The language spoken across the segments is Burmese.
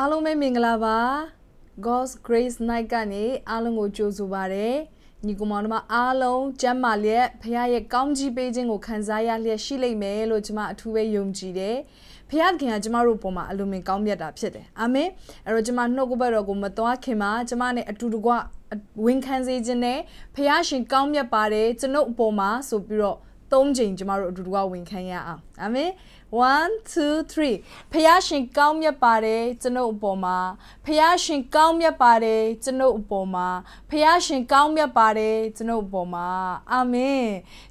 အားလုံးပဲမင်္ဂလာပါ God's Grace Night ကနေအားလုံးကိုကြိုဆိုပါရစေညီကောင်မောင်တို့အားလုံးကျမ်းမာလျက်ဖခင်ရဲ့ကောင်းကြီးပေးခြင်းကိုခံစားရလျက်ရှိလိမ့်မယ်လို့ကျွန်မအထူးပဲယုံကြည်တယ်ဖခင်ခင်ကကျမတို့ပေါ်မှာအလိုမင်ကောင်းမြတ်တာဖြစ်တယ်အာမင်အဲ့တော့ကျမနှုတ်ကပတ်တော်ကိုမတော်ခင်မှာကျမနဲ့အတူတကွဝန်ခံစေခြင်းနဲ့ဖခင်ရှင်ကောင်းမြတ်ပါတယ်ကျွန်ုပ်အပေါ်မှာဆိုပြီးတော့၃ချိန်ကျမတို့အတူတကွဝန်ခံရအောင်အာမင်1 2 3ဖယားရှင် ကောင်းမြတ်ပါတယ်ကျွန်ုပ်အပေါ်မှာဖယားရှင်ကောင်းမြတ်ပါတယ်ကျွန်ုပ်အပေါ်မှာဖယားရှင်ကောင်းမြတ်ပါတယ်ကျွန်ုပ်အပေါ်မှာအာမင်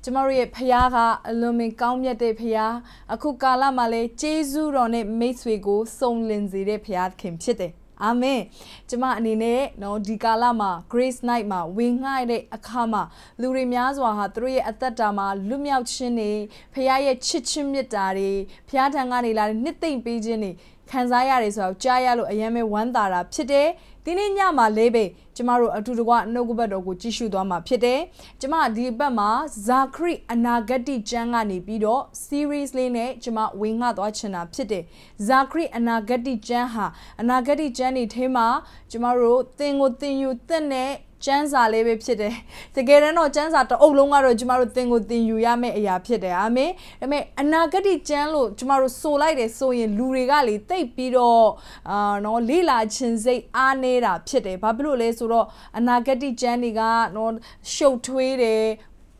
ကျမတို့ရဲ့ဖယားကအလွန်ပင်ကောင်းမြတ်တဲ့ဖယားအခုကာလမှာလဲကျေးဇူးတော်နဲ့မိတ်ဆွေကိုစုံလင်စေတဲ့ဖယားခင်ဖြစ်တယ်အာမင်ကျမအနေနဲ့နော်ဒီကာလမှာ grace night မှာဝင်ငှက်တဲ့အခါမှာ လူတွေများစွာဟာသူတို့ရဲ့အသက်တာမှာလွတ်မြောက်ခြင်းတွေဖခင်ရဲ့ချစ်ခြင်းမေတ္တာတွေဖခင်ထံကနေလာတဲ့နှစ်သိမ့်ပေးခြင်းတွေခံစားရတယ်ဆိုတော့ကြားရလို့အရင်ပဲဝမ်းသာတာဖြစ်တယ်ဒီနေ့ညမှာလေးပဲကျမတို့အတူတကွနှုတ်ကပတ်တော်ကိုကြည့်ရှုသွားမှာဖြစ်တယ်ကျမဒီဘက်မှာဇာခရိအနာဂတိကျမ်းကနေပြီးတော့ series လေးနဲ့ကျမဝင်ငှသွားချင်တာဖြစ်တယ်ဇာခရိအနာဂတိကျမ်းဟာအနာဂတိကျမ်းနေထဲမှာကျမတို့သင်ကိုသင်ယူသင့်တဲ့ကျန်းစာလေးပဲဖြစ်တယ်တကယ်တမ်းတော့ကျန်းစာတအုပ်လုံးကတော့ကျမတို့သင်ကိုသင်ယူရမယ့်အရာဖြစ်တယ်အာမင်ဒါပေမဲ့အနာဂတိကျန်းလို့ကျမတို့ဆိုလိုက်တယ်ဆိုရင်လူတွေကလေတိတ်ပြီးတော့အာနော်လေလာခြင်းစိတ်အားနေတာဖြစ်တယ်ဘာဖြစ်လို့လဲဆိုတော့အနာဂတိကျန်းတွေကနော် ရှုပ်ထွေးတယ်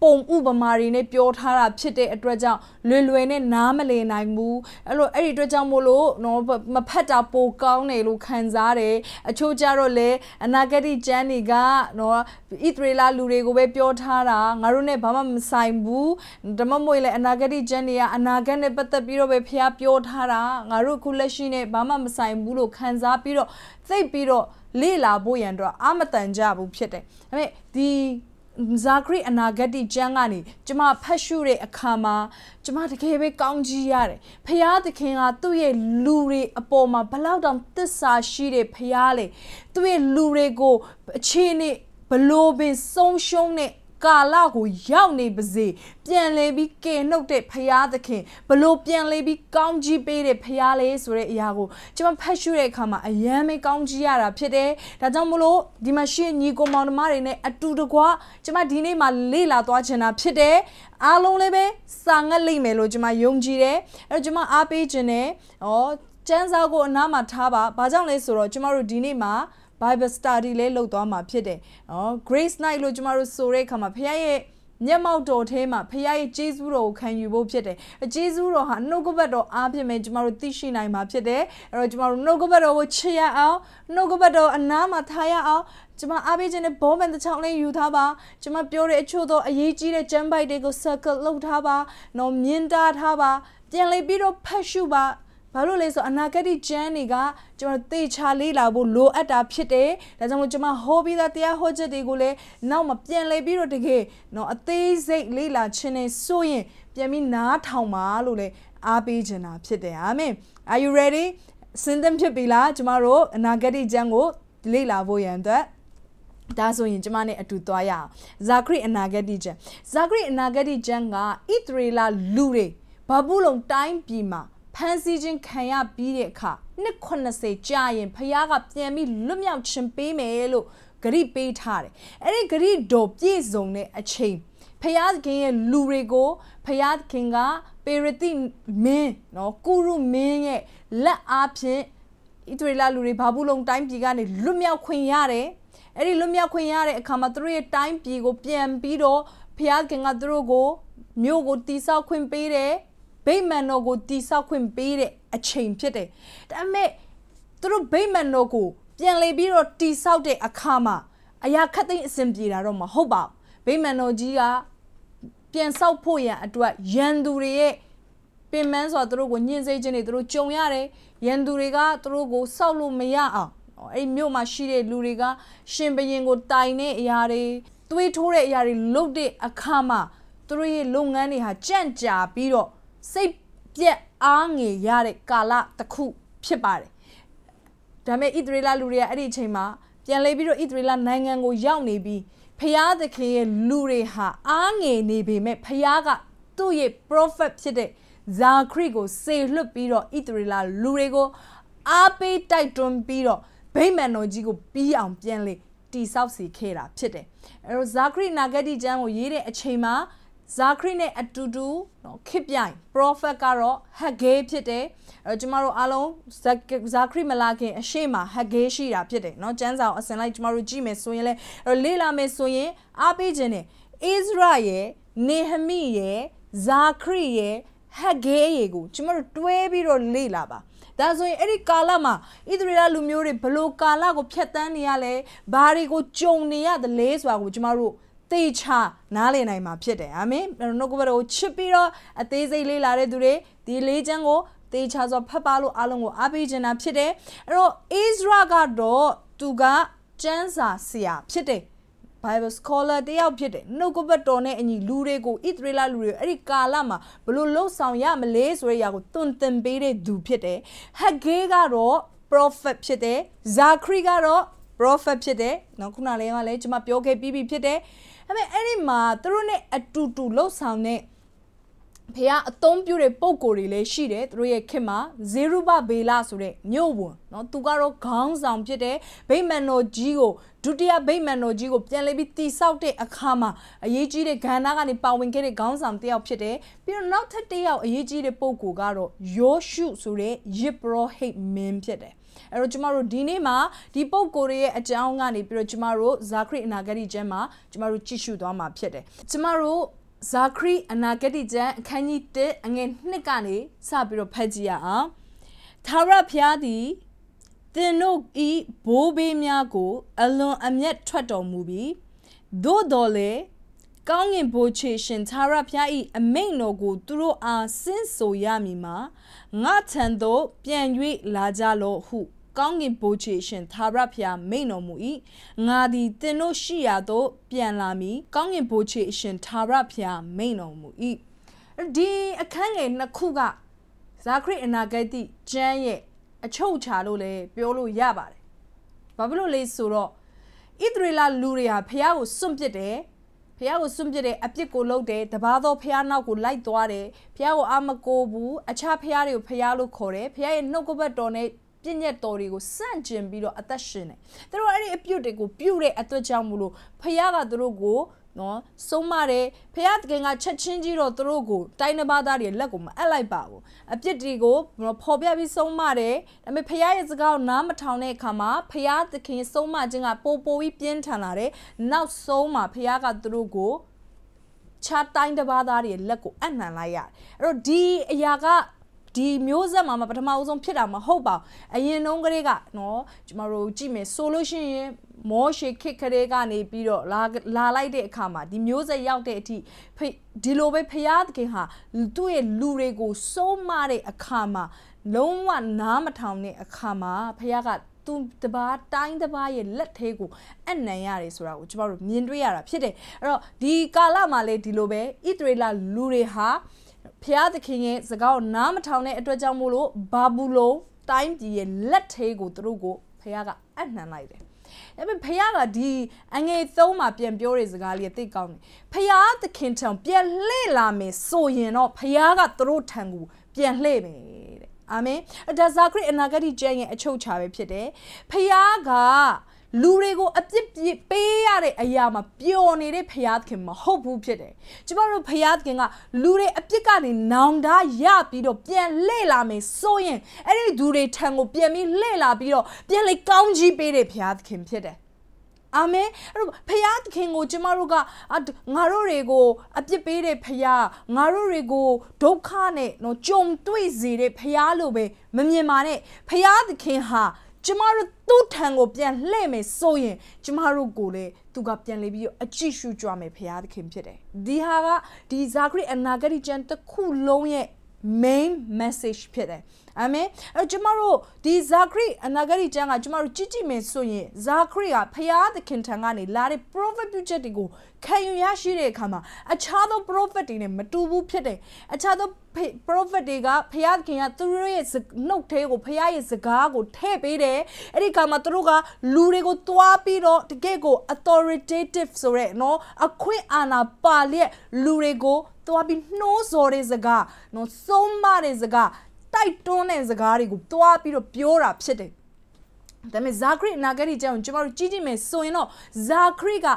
ပုံဥပမာတွေနဲ့ပြောထားတာဖြစ်တဲ့အတွက်ကြောင့်လွယ်လွယ်နဲ့နားမလည်နိုင်ဘူးအဲ့လိုအဲ့ဒီအတွက်ကြောင့်မို့လို့နော်မဖတ်တာပိုကောင်းတယ်လို့ခံစားတယ်အချို့ကြတော့လေအနာဂတ်ကျမ်းတွေကနော်ဣသရေလလူတွေကိုပဲပြောထားတာငါတို့နဲ့ဘာမှမဆိုင်ဘူးဓမ္မမွေလည်းအနာဂတ်ကျမ်းတွေကအနာဂတ်နဲ့ပတ်သက်ပြီးတော့ပဲဖျားပြောထားတာငါတို့ခုလက်ရှိနဲ့ဘာမှမဆိုင်ဘူးလို့ခံစားပြီးတော့သိပြီးတော့လေ့လာဖို့ရန်တော့အမတန်ကြဘူးဖြစ်တယ်ဒါပေမဲ့ဒီဇာခရီအနာဂတ်ကျမ်းကနေကျမဖတ်ရှုတဲ့အခါမှာကျမတကယ်ပဲကောင်းကြီးရတယ်။ဖရာသခင်ကသူ့ရဲ့လူတွေအပေါ်မှာဘလောက်တောင်သစ္စာရှိတဲ့ဖရာလေ။သူ့ရဲ့လူတွေကိုအခြေအနေဘလို့ပင်ဆုံးရှုံးတဲ့ကာလကိုရောက်နေပါစေ ပြန်လဲပြီးကင်နှုတ်တဲ့ဖရာသခင်ဘလို့ပြန်လဲပြီးကောင်းကြီးပေးတဲ့ဖရာလေးဆိုတဲ့အရာကိုကျွန်မဖတ်ရှုတဲ့အခါမှာအယမ်းမေကောင်းကြီးရတာဖြစ်တယ်ဒါကြောင့်မလို့ဒီမှာရှိညီကိုမောင်နှမတွေနဲ့အတူတကွကျွန်မဒီနေ့မှာလေ့လာသွားချင်တာဖြစ်တယ်အားလုံးလည်းပဲစာငတ်လိမ့်မယ်လို့ကျွန်မယုံကြည်တယ်အဲ့တော့ကျွန်မအားပေးခြင်းနဲ့ဩစံစာကိုအနားမှာထားပါဘာကြောင့်လဲဆိုတော့ကျွန်မတို့ဒီနေ့မှာ Bible study လည်းလုပ်သွားမှာဖြစ်တယ်။နော် Grace Night လို့ကျမတို့ဆိုတဲ့အခါမှာဖခင်ရဲ့မျက်မှောက်တော်ထဲမှာဖခင်ရဲ့ကျေးဇူးတော်ကိုခံယူဖို့ဖြစ်တယ်။အကျေးဇူးတော်ဟာနှုတ်ကပတ်တော်အားဖြင့်ပဲကျမတို့သိရှိနိုင်မှာဖြစ်တယ်။အဲ့တော့ကျမတို့နှုတ်ကပတ်တော်ကိုချစ်ရအောင်။နှုတ်ကပတ်တော်အနားမှာထားရအောင်။ကျမအားပေးခြင်းနဲ့ဘောမန်တစ်ချောင်းလေးယူထားပါ။ကျမပြောတဲ့အချို့သောအရေးကြီးတဲ့ကျမ်းပိုက်တွေကို circle လုပ်ထားပါ။နော်မြင်တာထားပါ။ပြန်လေပြီးတော့ဖတ်ရှုပါ။ဘာလို့လဲဆိုအနာဂတ်ကျမ်းတွေကကျွန်တော်သေချာလေ့လာဖို့လိုအပ်တာဖြစ်တယ်ဒါကြောင့်မို့ကျွန်မဟောပြီးသားတရားဟောချက်တွေကိုလည်းနောက်မှပြန်လည်ပြီးတော့တကယ်နော်အသေးစိတ်လေ့လာခြင်းနဲ့ဆိုရင်ပြန်ပြီးနားထောင်ပါလို့လည်းအားပေးချင်တာဖြစ်တယ်အာမင် Are you ready စင်သင်ဖြစ်ပြီလားကျမတို့အနာဂတ်ကျမ်းကိုလေ့လာဖို့ရန်အတွက်ဒါဆိုရင်ကျမနဲ့အတူသွားရအောင်ဇာခရိအနာဂတိကျမ်းဇာခရိအနာဂတိကျမ်းကဣသရေလလူတွေဘဘူးလုံတိုင်းပြည်မှာဖမ်းဆီးခြင်းခံရပြီးတဲ့အခါနှစ်80ကြာရင်ဖခင်ကပြန်ပြီးလွတ်မြောက်ခြင်းပေးမယ်လို့ဂရိပေးထားတယ်အဲ့ဒီဂရိတော်ပြည့်စုံတဲ့အချိန်ဖယားခင်ရဲ့လူတွေကိုဖယားခင်ကပေရတိမင်းနော်ကုရုမင်းရဲ့လက်အားဖြင့်ဣတရီလာလူတွေဘာဘူးလုံးတိုင်းပြည်ကနေလွတ်မြောက်ခွင့်ရတယ်အဲ့ဒီလွတ်မြောက်ခွင့်ရတဲ့အခါမှာသူတို့ရဲ့တိုင်းပြည်ကိုပြန်ပြီးတော့ဖယားခင်ကသူတို့ကိုမြို့ကိုတိဆောက်ခွင့်ပေးတယ်ဗိမ္မာန်တော်ကိုတိဆောက်ခွင့်ပေးတဲ့အချိန်ဖြစ်တယ်ဒါပေမဲ့သူတို့ဗိမ္မာန်တော်ကိုပြန်လေပြီးတော့တိဆောက်တဲ့အခါမှာအရာခက်သိမ်းအဆင်ပြေတာတော့မဟုတ်ပါဘူးဗိမ္မာန်တော်ကြီးကပြန်ဆောက်ဖို့ရန်အတွက်ရန်သူတွေရဲ့ပင်မန်းစွာသူတို့ကိုညှဉ်းဆဲခြင်းတွေသူတို့ကြုံရတယ်ရန်သူတွေကသူတို့ကိုစောက်လို့မရအောင်အဲ့မြို့မှာရှိတဲ့လူတွေကရှင်ဘရင်ကိုတိုင်တဲ့အရာတွေသွေးထိုးတဲ့အရာတွေလုပ်တဲ့အခါမှာသူတို့ရဲ့လုပ်ငန်းတွေဟာကြန့်ကြာပြီးတော့စိတ်ပြက်အားငယ်ရတဲ့ကာလတစ်ခုဖြစ်ပါတယ်ဒါပေမဲ့ဣသရေလလူတွေကအဲ့ဒီအချိန်မှာပြန်လဲပြီးတော့ဣသရေလနိုင်ငံကိုရောက်နေပြီးဖျားသခင်ရဲ့လူတွေဟာ အားငယ်နေပေမဲ့ဖျားကသူ့ရဲ့ prophet ဖြစ်တဲ့ဇာခရီကိုစေလွတ်ပြီးတော့ဣသရေလလူတွေကို အားပေးတိုက်တွန်းပြီးတော့ဗိမာန်တော်ကြီးကိုပြီးအောင်ပြန်လေတိဆောက်စီခဲ့တာဖြစ်တယ်အဲတော့ဇာခရီနာဂတိကျမ်းကိုရေးတဲ့အချိန်မှာဇာခရီနဲ့အတူတူနော်ခစ်ပြိုင် prophet ကတော့ဟက်ဂေးဖြစ်တယ်အဲကျမတို့အားလုံးဇာခရီမလာခင်အရှိမဟက်ဂေးရှိတာဖြစ်တယ်နော်ကျမ်းစာကိုအစဉ်လိုက်ကျမတို့ကြည့်မယ်ဆိုရင်လဲလေ့လာမယ်ဆိုရင်အားပေးခြင်းနဲ့အိဇရာရဲ့နေဟမိရဲ့ဇာခရီရဲ့ဟက်ဂေးရေကိုကျမတို့တွဲပြီးတော့လေ့လာပါဒါဆိုရင်အဲ့ဒီကာလမှာဣသရေလလူမျိုးတွေဘလို့ကာလကိုဖျက်ဆီးနေရလဲဘာတွေကိုကြုံနေရသလဲဆိုတာကိုကျမတို့သေချာနားလည်နိုင်မှာဖြစ်တယ်အာမင်နှုတ်ကပတ်တော်ကိုချစ်ပြီးတော့အသေးစိတ်လေးလာတဲ့သူတွေဒီလေးချမ်းကိုသေချာစွာဖတ်ပါလို့အားလုံးကိုအားပေးချင်တာဖြစ်တယ်အဲ့တော့အိဇရာကတော့သူကကျမ်းစာဆရာ ဖြစ်တယ် Bible scholar တယောက်ဖြစ်တယ်နှုတ်ကပတ်တော်နဲ့အညီလူတွေကိုဣသရေလလူတွေအဲ့ဒီကာလမှာဘလို့လှုပ်ဆောင်ရမလဲဆိုတဲ့အရာကိုတွင်တင်ပေးတဲ့သူဖြစ်တယ်ဟဂေကတော့ prophet ဖြစ်တယ်ဇာခရီကတော့ prophet ဖြစ်တယ်နော်ခုနလေးကလည်းကျွန်မပြောခဲ့ပြီးပြီဖြစ်တယ်ဒါပေမဲ့အဲ့ဒီမှာသူတို့ ਨੇ အတူတူလှုပ်ဆောင်တဲ့ဖះအသုံးပြုတဲ့ပုံကိုယ်တွေလည်းရှိတယ်သူတို့ရဲ့ခင်မှာဇေရုဘဘေလဆိုတဲ့မြို့ဝန်เนาะသူကတော့ခေါင်းဆောင်ဖြစ်တဲ့ဗိမာန်တော်ကြီးကိုဒုတိယဗိမာန်တော်ကြီးကိုပြန်လည်ပြီးတိဆောက်တဲ့အခါမှာအရေးကြီးတဲ့ဂန္ဓာကနေပါဝင်ခဲ့တဲ့ခေါင်းဆောင်တစ်ယောက်ဖြစ်တယ်ပြီးတော့နောက်ထပ်တစ်ယောက်အရေးကြီးတဲ့ပုံကိုယ်ကတော့ယောရှုဆိုတဲ့ယစ်ပရောဟိတ်မင်းဖြစ်တယ်အဲ့တော့ကျမတို့ဒီနေ့မှာဒီပုံကိုယ်ရဲ့အကြောင်းကနေပြီးတော့ကျမတို့ဇာခရီအနာဂတိကျမ်းမှာကျမတို့ကြည့်ရှုသွားမှာဖြစ်တယ်ကျမတို့ဇာခရီအနာဂတိကျမ်းအခန်းကြီး1အငယ်2ကနေစပြီးတော့ဖတ်ကြည့်ရအောင်သာရဖျားသည်သင်တို့ဤဘိုးဘေးများကို အလွန်အမျက်ထွက်တော်မူပြီးသို့တော်လေကောင်းငင်ဘိုးချေရှင်သာရဖျားဤအမိန်တော်ကို သူတို့အားဆင်းဆိုရမည်မှာငါထံသို့ပြန်၍လာကြလော့ဟုကောင်းကင်ဘိုးချေရှင်သာရဖျားမိန်တော်မူ၏ငါသည်သင်တို့ရှိရာသို့ပြန်လာမည်ကောင်းကင်ဘိုးချေရှင်သာရဖျားမိန်တော်မူ၏ဒီအခန်းငယ်နှစ်ခုကဇာခရိအနာဂတ်တိကျမ်းရဲ့အချုပ်ချာလို့လည်းပြောလို့ရပါတယ်ဘာဖြစ်လို့လဲဆိုတော့ဣသရေလလူတွေဟာဖျားကိုစွန့်ပစ်တယ်ဖះကိုစွန့်ပြစ်တဲ့အပြစ်ကိုလုပ်တယ်တပါသောဖះနောက်ကိုလိုက်သွားတယ်ဖះကိုအာမကိုဘူးအခြားဖះတွေကိုဖះလို့ခေါ်တယ်ဖះရဲ့နှုတ်ကပတ်တော်နဲ့ပြည့်ညက်တော်တွေကိုစန့်ကျင်ပြီးတော့အသက်ရှင်တယ်သူတို့အဲ့ဒီအပြုတ်တွေကိုပြုတ်တဲ့အတွက်ကြောင့်မလို့ဖယားကသူတို့ကိုနော်ဆုံးမတယ်ဖယားတကင်ကချက်ချင်းကြီးတော့သူတို့ကို တိုင်းနှပါးသားတွေလက်ကိုမအပ်လိုက်ပါဘူးအပြစ်တွေကိုဖော်ပြပြီးဆုံးမတယ်ဒါပေမဲ့ဖယားရဲ့စကားကိုနားမထောင်တဲ့အခါမှာဖယားတခင်ဆုံးမခြင်းကပိုပိုပြီးပြင်းထန်လာတယ်နောက်ဆုံးမှာဖယားကသူတို့ကိုခြားတိုင်းတစ်ပါးသားတွေလက်ကိုအနှံလိုက်ရတယ်အဲ့တော့ဒီအရာကဒီမျိုးဆက်မှာမပထမအဆုံးဖြစ်တာမဟုတ်ပါဘူးအရင်တုန်းကလေးကနော်ကျမတို့ကြည့်မယ်ဆိုလို့ရှိရင်မောရှေခစ်ကလေးကနေပြီးတော့လာလာလိုက်တဲ့အခါမှာဒီမျိုးဆက်ရောက်တဲ့အထိဒီလိုပဲဖျားသခင်ဟာသူ့ရဲ့လူတွေကိုစိုးမတဲ့အခါမှာလုံးဝနားမထောင်တဲ့အခါမှာဖျားကသူတပားတိုင်းတပားရဲ့လက်သေးကိုအနံ့ရတယ်ဆိုတာကိုကျမတို့မြင်တွေ့ရတာဖြစ်တယ်အဲ့တော့ဒီကာလမှာလေဒီလိုပဲဣသရေလလူတွေဟာဖျားသခင်ရဲ့စကားကိုနားမထောင်တဲ့အတွက်ကြောင့်မို့လို့ဘာဘူးလုံးတိုင်းပြည်ရဲ့လက်ထဲကိုသူတို့ကိုဖျားကအနှံလိုက်တယ်။ဒါပေမဲ့ဖခင်ကဒီအငယ်သုံးမှာပြန်ပြောတဲ့စကားလေးကသိကောင်းတယ်။ဖခင်သခင်ထံပြန်လှည့်လာမယ်ဆိုရင်တော့ဖခင်ကသူတို့ထံကိုပြန်လှည့်မယ်တဲ့။အာမင်။ဒါဇာခရစ်အနာဂတ်ကျမ်းရဲ့အချုပ်အခြာပဲဖြစ်တယ်။ဖခင်ကလူတွေကိုအပြစ်ပေးရတဲ့အရာမှာပျော်နေတဲ့ဖျားသခင်မဟုတ်ဘူးဖြစ်တယ်ကျမတို့ဖျားသခင်ကလူတွေအပြစ်ကနေနောင်တရပြီးတော့ပြန်လှည့်လာမယ်ဆိုရင်အဲ့ဒီသူတွေထံကို ပြန်ပြီးလှည့်လာပြီးတော့ပြန်လေကောင်းကြီးပေးတဲ့ဖျားသခင်ဖြစ်တယ်အာမင်အဲ့တော့ဖရာသခင်ကို ကျမတို့ကငါတို့တွေကိုအပြစ်ပေးတဲ့ဖရာငါတို့တွေကိုဒုက္ခနဲ့နော်ကြုံတွေ့စေတဲ့ဖရာလို့ပဲမမြင်ပါနဲ့ဖရာသခင်ဟာကျမတို့သူ့ထံကိုပြန်လှည့်မယ်ဆိုရင် ကျမတို့ကိုလည်းသူကပြန်လေပြီးအကြည့်ရှုကြွမယ်ဘုရားသခင်ဖြစ်တယ်ဒီဟာကဒီဇာခရီအနာဂတ်ကျမ်းတစ်ခုလုံးရဲ့ main message ဖြစ်တယ်အာမင်အဲ့တော့ကျမတို့ဒီဇာခရိအနာဂတ်ကျမ်းကကျမတို့ကြည့်ကြည့်မယ်ဆိုရင်ဇာခရိကဖယားသခင်ထံကနေလာတဲ့ prophet ပြုချက်တွေကိုခံယူရရှိတဲ့အခါမှာအခြားသော prophet တွေနဲ့မတူဘူးဖြစ်တယ်အခြားသော prophet တွေကဖယားသခင်ကသူတို့ရဲ့နှုတ်သေးကိုဖယားရဲ့စကားကိုထည့်ပေးတယ်အဲ့ဒီအခါမှာသူတို့ကလူတွေကိုတွားပြီးတော့တကယ့်ကို authoritative ဆိုတဲ့နော်အခွင့်အာဏာပါလျက်လူတွေကိုတွားပြီးနှိုးစော်တဲ့စကားနော်ဆုံးမတဲ့စကားတိုက်တွန်းတဲ့စကားတွေကိုတွားပြီးတော့ပြောတာဖြစ်တယ်ဒါပေမဲ့ဇာခရိအနာဂတ်ကြောင့်ကျမတို့ကြည့်ကြည့်မယ်ဆိုရင်တော့ဇာခရိက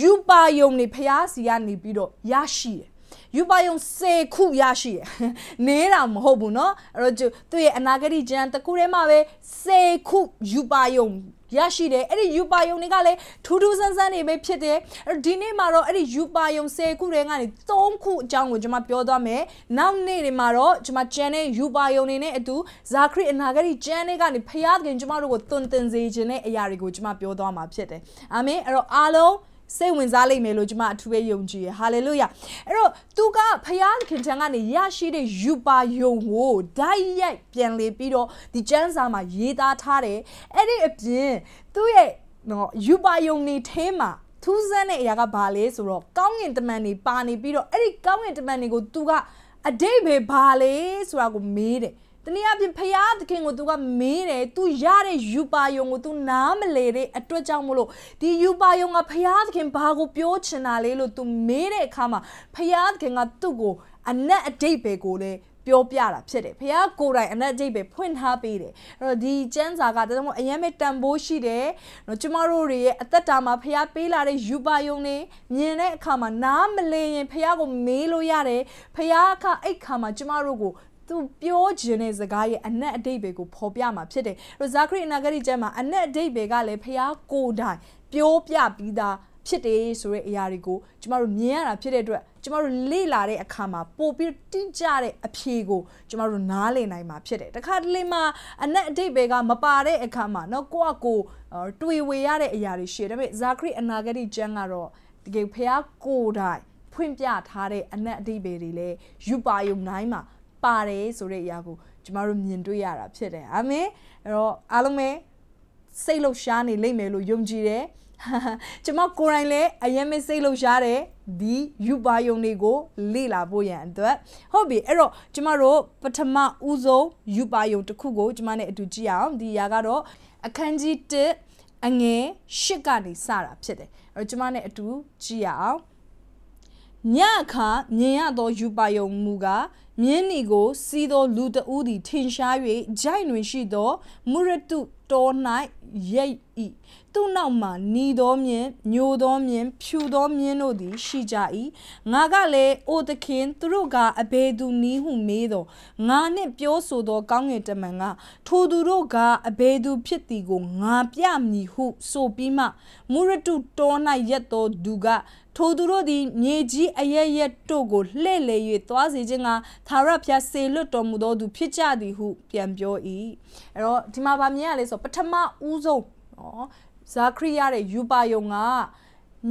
ယူပါယုံနေဖျားစီကနေပြီးတော့ရရှိတယ်ယူပါယုံစေခုရရှိရနေတာမဟုတ်ဘူးเนาะအဲ့တော့သူ့ရဲ့အနာဂတိကျမ်းတစ်ခုထဲမှာပဲစေခုယူပါယုံရရှိတယ်အဲ့ဒီယူပါယုံတွေကလည်းထူးထူးဆန်းဆန်းနေပဲဖြစ်တယ်ဒီနေ့မှာတော့အဲ့ဒီယူပါယုံ10ခုတည်းကနေ3ခုအကြောင်းကိုကျွန်မပြောသွားမယ်နောက်နေ့တွေမှာတော့ကျွန်မကျန်တဲ့ယူပါယုံတွေနဲ့အတူဇာခရိအနာဂတိကျမ်းတွေကနေဖျားသခင် ကျွန်မတို့ကိုတွင်တင်စေခြင်းတဲ့အရာတွေကိုကျွန်မပြောသွားမှာဖြစ်တယ်အာမင်အဲ့တော့အားလုံးစိတ်ဝင်စားလိမ့်မယ်လို့ကျွန်မအထူးပဲယုံကြည်ရဟာလေလုယာအဲ့တော့သူကဖယားခင်ထံကနေရရှိတဲ့ယူပါယုံကိုဓာတ်ရိုက်ပြန်လေပြီးတော့ဒီကျမ်းစာမှာရေးသားထားတယ်အဲ့ဒီအပြင်သူ့ရဲ့ယူပါယုံနေထဲမှာထူးဆန်းတဲ့အရာကဘာလဲဆိုတော့ကောင်းငင်တမန်တွေပါနေပြီးတော့အဲ့ဒီကောင်းငင်တမန်တွေကိုသူကအတိတ်ပဲဘာလဲဆိုတာကိုမေးတယ်တနည်းအားဖြင့်ဖရာသခင်ကိုသူကမင်းတယ်သူရတဲ့ယူပါယုံကိုသူနားမလဲတဲ့အတွက်ကြောင့်မလို့ဒီယူပါယုံကဖရာသခင်ဘာကိုပြောချင်တာလဲလို့သူမေးတဲ့အခါမှာဖရာသခင်ကသူ့ကိုအနက်အတိတ်ပဲကိုလည်းပြောပြတာဖြစ်တယ်ဖះကိုယ်တိုင်အနက်အကျိတ်ပဲဖွင့်ထားပေးတယ်အဲ့တော့ဒီကျမ်းစာကတကယ်လို့အရင်ပဲတန်ဖိုးရှိတယ်နော်ကျမတို့တွေရဲ့အသက်တာမှာဖះပေးလာတဲ့ယူပါယုံနေမြင်တဲ့အခါမှာနားမလည်ရင်ဖះကိုမေးလို့ရတယ်ဖះအခအိတ်ခါမှာကျမတို့ကိုသူပြောခြင်းတဲ့စကားရဲ့အနက်အတိတ်ပဲကိုဖော်ပြမှာဖြစ်တယ်ရဇာခရီအနာဂတိကျမ်းမှာအနက်အတိတ်ပဲကလည်းဖျားကိုယ်တိုင်ပြောပြပြီးသားဖြစ်တယ်ဆိုတဲ့အရာတွေကိုကျမတို့မြင်ရတာဖြစ်တဲ့အတွက်ကျမတို့လေ့လာတဲ့အခါမှာပို့ပြီးတိကျတဲ့အဖြေကိုကျမတို့နားလည်နိုင်မှာဖြစ်တယ်တခါတလေမှာအနက်အတိတ်ပဲကမပါတဲ့အခါမှာเนาะကိုယ့်အကိုတွေ့ဝေရတဲ့အရာတွေရှိတယ်ဒါပေမဲ့ဇာခရီအနာဂတိကျမ်းကတော့တကယ်ဖျားကိုယ်တိုင်ဖွင့်ပြထားတဲ့အနက်အဓိပ္ပာယ်တွေလည်းယူပါယုံနိုင်မှာပါတယ်ဆိုတဲ့အရာကို ကျမတို့မြင်တွေ့ရတာဖြစ်တယ်အာမင်အဲ့တော့အားလုံးပဲစိတ်လှုပ်ရှားနေလိမ့်မယ်လို့ယုံကြည်တယ်ကျမကိုယ်တိုင်လည်းအရင်မစိတ်လှုပ်ရှားတယ်ဒီယူပါယုံတွေကိုလေ့လာဖို့ရန်အတွက်ဟုတ်ပြီအဲ့တော့ကျမတို့ပထမဦးဆုံးယူပါယုံတစ်ခုကိုကျမနဲ့အတူကြည့်အောင်ဒီຢာကတော့အခန်းကြီး1အငယ်8ကနေစတာဖြစ်တယ်အဲ့တော့ကျမနဲ့အတူကြည့်အောင်ညအခါမြင်ရသောယူပါယုံမူကားမြင်းနီကို စီးသောလူတဦးသည်ထင်ရှား၍ဂျိုင်တွင်ရှိသောမူရတုတော်၌ရိတ်၏သူ့နောက်မှာနီသောမြင်ညိုသောမြင်ဖြူသောမြင်တို့သည်ရှိကြ၏ငါကလည်းအိုသခင်သူတို့ကအဘယ်သူနည်းဟုမေးတော့ငါနှင့်ပြောဆိုသောကောင်းငင်တမန်က ထိုသူတို့ကအဘယ်သူဖြစ်သည်ကိုငါပြမည်ဟု ဆိုပြီးမှမူရတုတော၌ရက်သောသူကထိုသူတို့သည်မြေကြီးအရရတို့ကိုလှဲ့လေ၍သွားစေခြင်းကသာရဖျားစေလွတ်တော်မူသောသူ ဖြစ်ကြသည်ဟုပြန်ပြော၏အဲ့တော့ဒီမှာဗာမြင်ရလဲဆိုပထမဦးဆုံးနော်ဇာခရီးရတဲ့ယူပါယုံက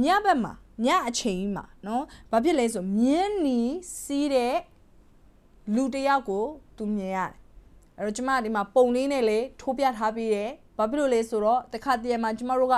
ညဘက်မှာညအချိန်မှာနော်ဘာဖြစ်လဲဆိုမြင်းနီစီးတဲ့လူတယောက်ကိုသူမြင်ရတယ်အဲ့တော့ကျမဒီမှာပုံလေးနဲ့လေထိုးပြထားပြီးတယ်ဘာဖြစ်လို့လဲဆိုတော့တခါတည်းမှာကျမတို့က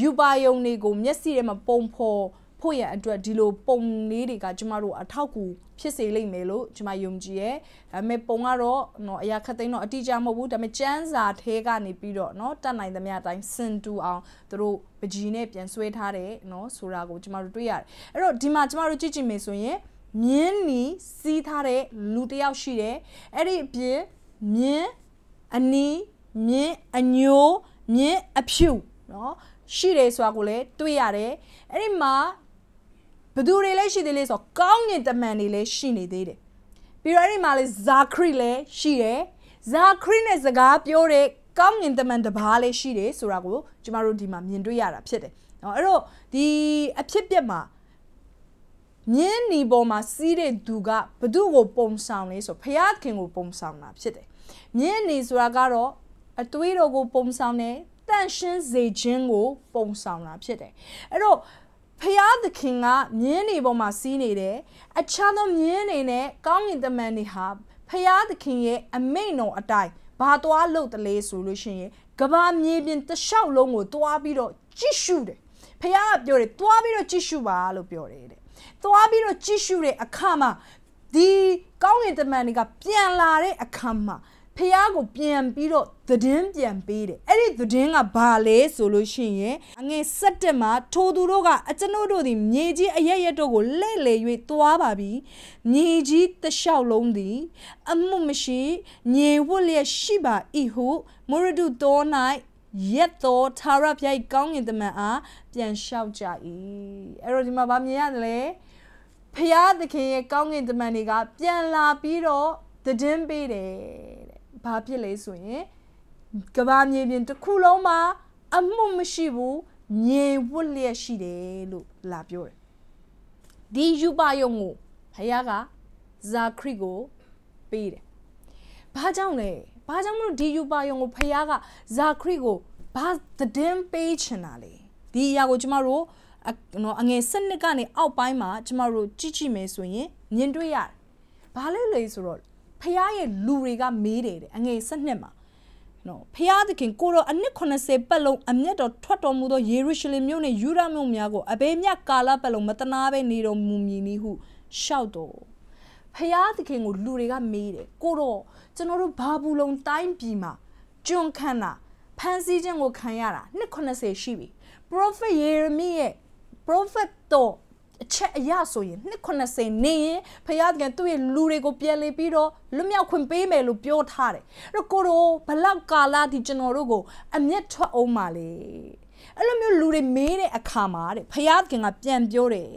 ယူပါယုံတွေကိုမျက်စိထဲမှာပုံဖော်ဖို့ရန်အတွက်ဒီလိုပုံလေးတွေကကျမတို့အထောက်ကူဖြစ်စေလိမ့်မယ်လို့ကျမယုံကြည်ရဲဒါပေမဲ့ပုံကတော့နော်အရာခက်သိန်းတော့အတိအကျမဟုတ်ဘူးဒါပေမဲ့ကျန်းစာထဲကနေပြီးတော့နော်တတ်နိုင်သမျှအတိုင်းစင်တူအောင်သူတို့ပကြီးနဲ့ပြန်ဆွဲထားတယ်နော်ဆိုတာကိုကျမတို့တွေ့ရတယ်အဲ့တော့ဒီမှာကျမတို့ကြည့်ကြည့်မယ်ဆိုရင်မြင်းနီစီးထားတဲ့လူတယောက်ရှိတယ်အဲ့ဒီအပြင်မြင်းအနီးမြင်းအညိုးမြင်းအဖြူနော်ရှိတယ်ဆိုတာကိုလည်းတွေ့ရတယ်အဲ့ဒီမှာဘသူတွေလဲရှိသေးလဲဆိုတော့ကောင်းငင်တမန်တွေလဲရှိနေသေးတယ်ပြီးတော့အဲ့ဒီမှာလဲဇာခရီလဲရှိတယ်ဇာခရီနဲ့စကားပြောတဲ့ကောင်းငင်တမန်တပါးလဲရှိတယ်ဆိုတာကိုကျမတို့ဒီမှာမြင်တွေ့ရတာဖြစ်တယ်နော်အဲ့တော့ဒီအဖြစ်ပြက်မှာမြင်းနီပေါ်မှာစီးတဲ့သူကဘသူ့ကိုပုံဆောင်လဲဆိုဖယားခင်ကိုပုံဆောင်တာဖြစ်တယ်မြင်းနီဆိုတာကတော့အသွေးတော်ကိုပုံဆောင်တယ်တန့်ရှင်းစေခြင်းကိုပုံဆောင်တာဖြစ်တယ်အဲ့တော့ဖျားသခင်ကမြင်းတွေပေါ်မှာစီးနေတယ်အခြားသောမြင်းတွေနဲ့ကောင်းကင်တမန်တွေဟာဖျားသခင်ရဲ့အမိန်တော်အတိုင်းဘာသွားလို့တလဲဆိုလို့ရှိရင်ကဘာမြေပြင်တလျှောက်လုံးကိုသွားပြီးတော့ကြည့်ရှုတယ်ဖခင်ကပြောတယ်သွားပြီးတော့ကြည့်ရှုပါလို့ပြောတယ်တဲ့သွားပြီးတော့ကြည့်ရှုတဲ့အခါမှာဒီကောင်းကင်တမန်တွေကပြန်လာတဲ့အခါမှာဖះကိုပြန်ပြီးတော့သတင်းပြန်ပေးတယ်အဲ့ဒီသတင်းကဘာလဲဆိုလို့ရှိရင်အငယ်၁၁မှာထိုသူတို့ကအကျွန်ုပ်တို့သည်မြေကြီးအရရတို့ကိုလှဲ့လေ၍သွားပါပြီမြေကြီးတလျှောက်လုံးသည်အမှုမရှိညင်ဝတ်လျက်ရှိပါ၏ဟုမောရဒုသော၌ရက်တော်သာရပြိုက်ကောင်းငင်တမန်အားပြန်လျှောက်ကြ၏အဲ့တော့ဒီမှာဗာမြင်ရတယ်လေဖျားသခင်ရဲ့ကောင်းငင်တမန်တွေကပြန်လာပြီးတော့တည်င်းပေးတယ်ဘာဖြစ်လဲဆိုရင်ကဘာမြေပြင်တစ်ခုလုံးမှာအမှုမရှိဘူးငြိမ်ဝတ်လျက်ရှိတယ်လို့လာပြောတယ်ဒီယူပါယုံကိုဖယားကဇာခရီကိုပေးတယ်ဘာကြောင့်လဲဘာကြောင့်မလို့ဒီယူပါယုံကိုဖယားကဇာခရီကိုဘာသတင်းပေးချင်တာလဲဒီအရာကိုကျမတို့နော်အငယ်စနစ်ကနေအောက်ပိုင်းမှာကျမတို့ကြည့်ကြည့်မယ်ဆိုရင်မြင်တွေ့ရတယ်ဘာလဲလေဆိုတော့ဖះရဲ့လူတွေကမေးတယ်တဲ့အငယ်၁၂မှာနော်ဖះသခင်ကိုတော်အနှစ်80ပတ်လုံးအမျက်တော်ထွက်တော်မူသောယေရုရှလင်မြို့နဲ့ယူဒမြို့များကိုအဘယ်မြကာလပတ်လုံးမတနာပဲနေတော်မူမည်နည်းဟုရှောက်တော်ဖះသခင်ကိုလူတွေကမေးတယ်ကိုတော်ကျွန်တော်တို့ဘာဘူးလုံးတိုင်းပြည်မှာကျွန်ခံတာဖန်ဆီးခြင်းကိုခံရတာနှစ်80ရှိပြီ prophet jeremiah ရဲ့ prophet တော်အချက်အရဆိုရင်290နေရင်ဖယားတခင်သူ့ရဲ့လူတွေကိုပြန်လေပြီးတော့လွတ်မြောက်ခွင့်ပေးမယ်လို့ပြောထားတယ်အဲ့တော့ကိုတို့ဘလောက်ကာလဒီကျွန်တော်တို့ကို အမျက်ထွက်အောင်ပါလေအဲ့လိုမျိုးလူတွေမေးတဲ့အခါမှာတဲ့ဖယားတခင်ကပြန်ပြောတယ်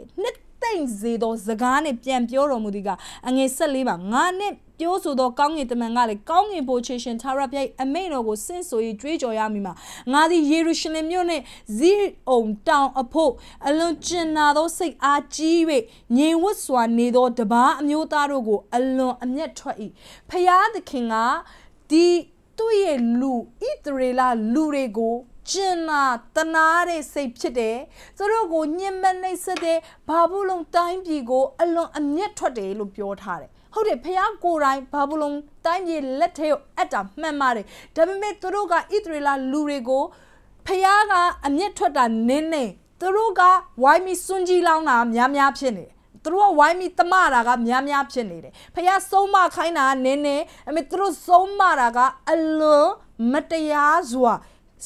တိမ်စေသောစကားနှင့်ပြန်ပြောတော်မူသည်ကအငယ်၁၄မှာငါနှင့်ပြောဆိုသောကောင်းကင်တမန်ကလည်းကောင်းကင်ဘိုချေရှင်သာရပြိုက်အမိန်တော်ကိုဆင့်ဆို၍ကြွေးကြော်ရမည်မှာငါသည်ယေရုရှလင်မြို့နှင့်ဇီးအုံတောင်အဖို့အလွန်ကျင်နာသောစိတ်အားကြီး၍ငြိမ်ဝတ်စွာ နေသော တပါးအမျိုးသားတို့ကို အလွန်အမျက်ထွက်၏ဖျားသခင်ကဒီသူ့ရဲ့လူဣသရေလလူတွေကိုကျင်နာတနာတဲ့စိတ်ဖြစ်တယ်သူတို့ကိုညှဉ်းပန်းနှိပ်စက်တယ်ဘာဘူးလုံးတိုင်းပြည်ကိုအလွန်အမျက်ထွက်တယ်လို့ပြောထားတယ်ဟုတ်တယ်ဖះကိုတိုင်းဘာဘူးလုံးတိုင်းပြည်လက်ထဲကိုအပ်တာမှန်ပါတယ်ဒါပေမဲ့သူတို့ကဣသရေလလူတွေကိုဖះကအမျက်ထွက်တာနင်းနေသူတို့ကဝိုင်းပြီးစွန့်ကြီးလောင်းတာများများဖြစ်နေတယ်သူတို့ကဝိုင်းပြီးတမတာကများများဖြစ်နေတယ်ဖះဆုံးမခိုင်းတာနင်းနေအမေသူတို့ဆုံးမတာက အလွန်မတရားစွာ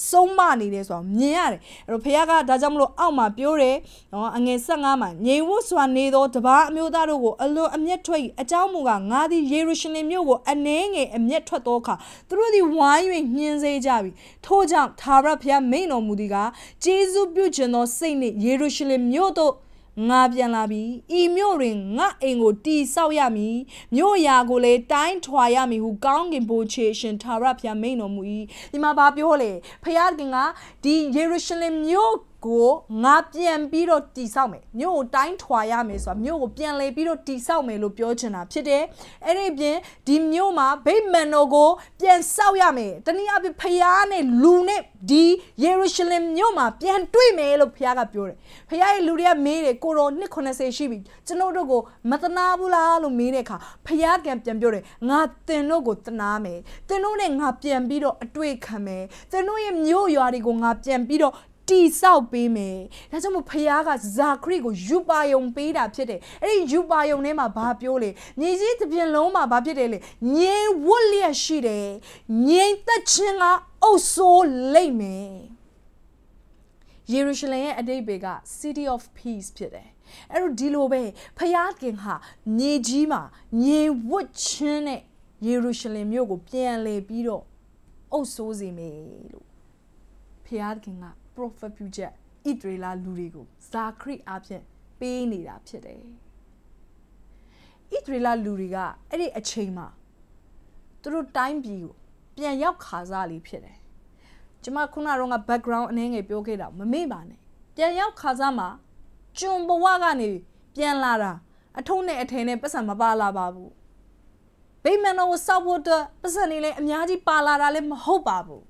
ဆုံးမနေတယ်ဆိုတာမြင်ရတယ်အဲ့တော့ဖခင်ကဒါကြောင့်မလို့အောက်မှာပြောတယ်နော်အငယ်15မှာငြိမ်ဝတ်စွာနေသောတပါးအမျိုးသားတို့ကိုအလွန်အမျက်ထွက်၏အကြောင်းမူကားငါသည်ယေရုရှလင်မြို့ကိုအနှဲငယ်အမျက်ထွက်သောအခါသူတို့သည်ဝိုင်း၍ညှင်းဆဲကြပြီထို့ကြောင့်သာရဖခင်မိန်တော်မူသည်ကဂျေဇုပြုခြင်းသောစိတ်နှင့်ယေရုရှလင်မြို့သို့ငါပြန်လာပြီဤမြို့တွင်ငါအိမ်ကိုတီဆောက်ရမည်မြို့ရာကိုလည်းတိုင်းထွာရမည်ဟုကောင်းကင်ဘိုချေရှင်သာရဖျားမိန်တော်မူ၏ဒီမှာဘာပြောလဲဖျားခင်ကဒီယေရုရှလင်မြို့ကိုငါပြန်ပြီးတော့တီဆောက်မယ်မြို့ကိုတိုင်းထွာရမယ်ဆိုတာမြို့ကို ပြန်လဲပြီးတော့တီဆောက်မယ်လို့ပြောချင်တာဖြစ်တယ်အဲ့ဒီပြင်ဒီမြို့မှာဗိမာန်တော်ကိုပြန်ဆောက်ရမယ်တနည်းအားဖြင့်ဖျားနဲ့လူနဲ့ဒီယေရုရှလင်မြို့မှာပြန်တွေ့မယ်လို့ဖျားကပြောတယ်ဖျားရဲ့လူတွေကမေးတယ်ကိုတော်290ရှိပြီကျွန်တော်တို့ကိုမတနာဘူးလားလို့မေးတဲ့အခါဖျားကပြန်ပြောတယ်ငါတင်တို့ကိုတနာမယ်တင်တို့နဲ့ငါပြန်ပြီးတော့အတွေ့ခံမယ်တင်တို့ရဲ့မြို့ရွာတွေကိုငါပြန်ပြီးတော့တိဆောက်ပေးမယ်ဒါကြောင့်မို့ဖခင်ကဇာခရီကိုယူပါယုံပေးတာဖြစ်တယ်အဲ့ဒီယူပါယုံထဲမှာဘာပြောလဲညီကြီးတစ်ပြင်လုံးမှာဘာဖြစ်တယ်လဲငြိမ်ဝတ်လျက်ရှိတယ်ငြိမ်သက်ခြင်းကအုပ်ဆိုးလိမ့်မယ်ယေရုရှလင်ရဲ့အတိတ်ဘေက City of Peace ဖြစ်တယ်။အဲ့တော့ဒီလိုပဲဖယားခင်ဟာမြေကြီးမှာငြိမ်ဝတ်ခြင်းနဲ့ယေရုရှလင်မြို့ကို ပြန်လည်ပြီးတော့အုပ်ဆိုးစေမယ်လို့ဖယားခင်က profit ပြုချက်ဣဒရေလာလူတွေကိုဇာခရစ်အဖြစ်ပေးနေတာဖြစ်တယ်ဣဒရေလာလူတွေကအဲ့ဒီအချိန်မှာသူတို့တိုင်းပြည်ကိုပြန်ရောက်ခါစားလေးဖြစ်တယ်ကျမခုနကတော့ background အနည်းငယ်ပြောခဲ့တာမမေ့ပါနဲ့ပြန်ရောက်ခါစားမှာကျွန်ဘဝကနေ ပြန်လာတာအထုံးနဲ့အထည်နဲ့ပတ်စံမပါလာပါဘူးဗိမာန်တော်ကိုစောက်ဖို့အတွက်ပတ်စံနေလဲအများကြီးပါလာတာလည်းမဟုတ်ပါဘူး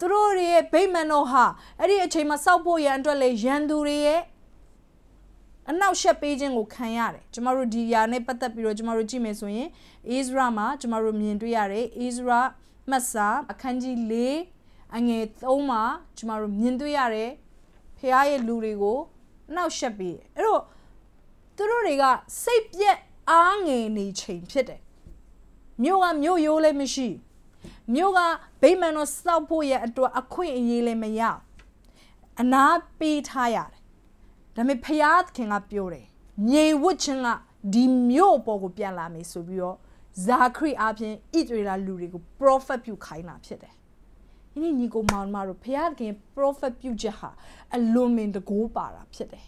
သူတို့ရဲ့ဗိမာန်တော်ဟာအဲ့ဒီအချိန်မှာစောက်ဖို့ရန်အတွက်လေရန်သူတွေရဲ့အနောက်ရှက်ပေးခြင်းကိုခံရတယ်ကျမတို့ဒီຢာနဲ့ပတ်သက်ပြီးတော့ကျမတို့ကြည့်မယ်ဆိုရင်ဣသရာမှာကျမတို့မြင်တွေ့ရတယ်ဣသရာမတ်စာအခန်းကြီး၄အငယ်၃မှာကျမတို့မြင်တွေ့ရတယ်ဖခင်ရဲ့လူတွေကိုအနောက်ရှက်ပေးတယ်အဲ့တော့သူတို့တွေကစိတ်ပြက်အားငယ်နေချိန်ဖြစ်တယ်မြို့ကမြို့ရိုးလည်းမရှိဘူးမြို့ကဗိမာန်တော်စောက်ဖို့ရဲ့အတွက်အခွင့်အရေးလည်းမရအနာပေးထားရတယ်ဒါပေမဲ့ဖျားခင်ကပြောတယ်ငြိမ်ဝတ်ခြင်းကဒီမြို့ပေါ်ကိုပြန်လာမယ်ဆိုပြီးတော့ဇာခရီအပြင်ဣသရေလလူတွေကို prophet ပြုခိုင်းတာဖြစ်တယ်ဒီနေ့ညီကိုမောင်မတို့ဖျားခင် prophet ပြုချက်ဟာအလွန်မင်တကိုးပါတာဖြစ်တယ်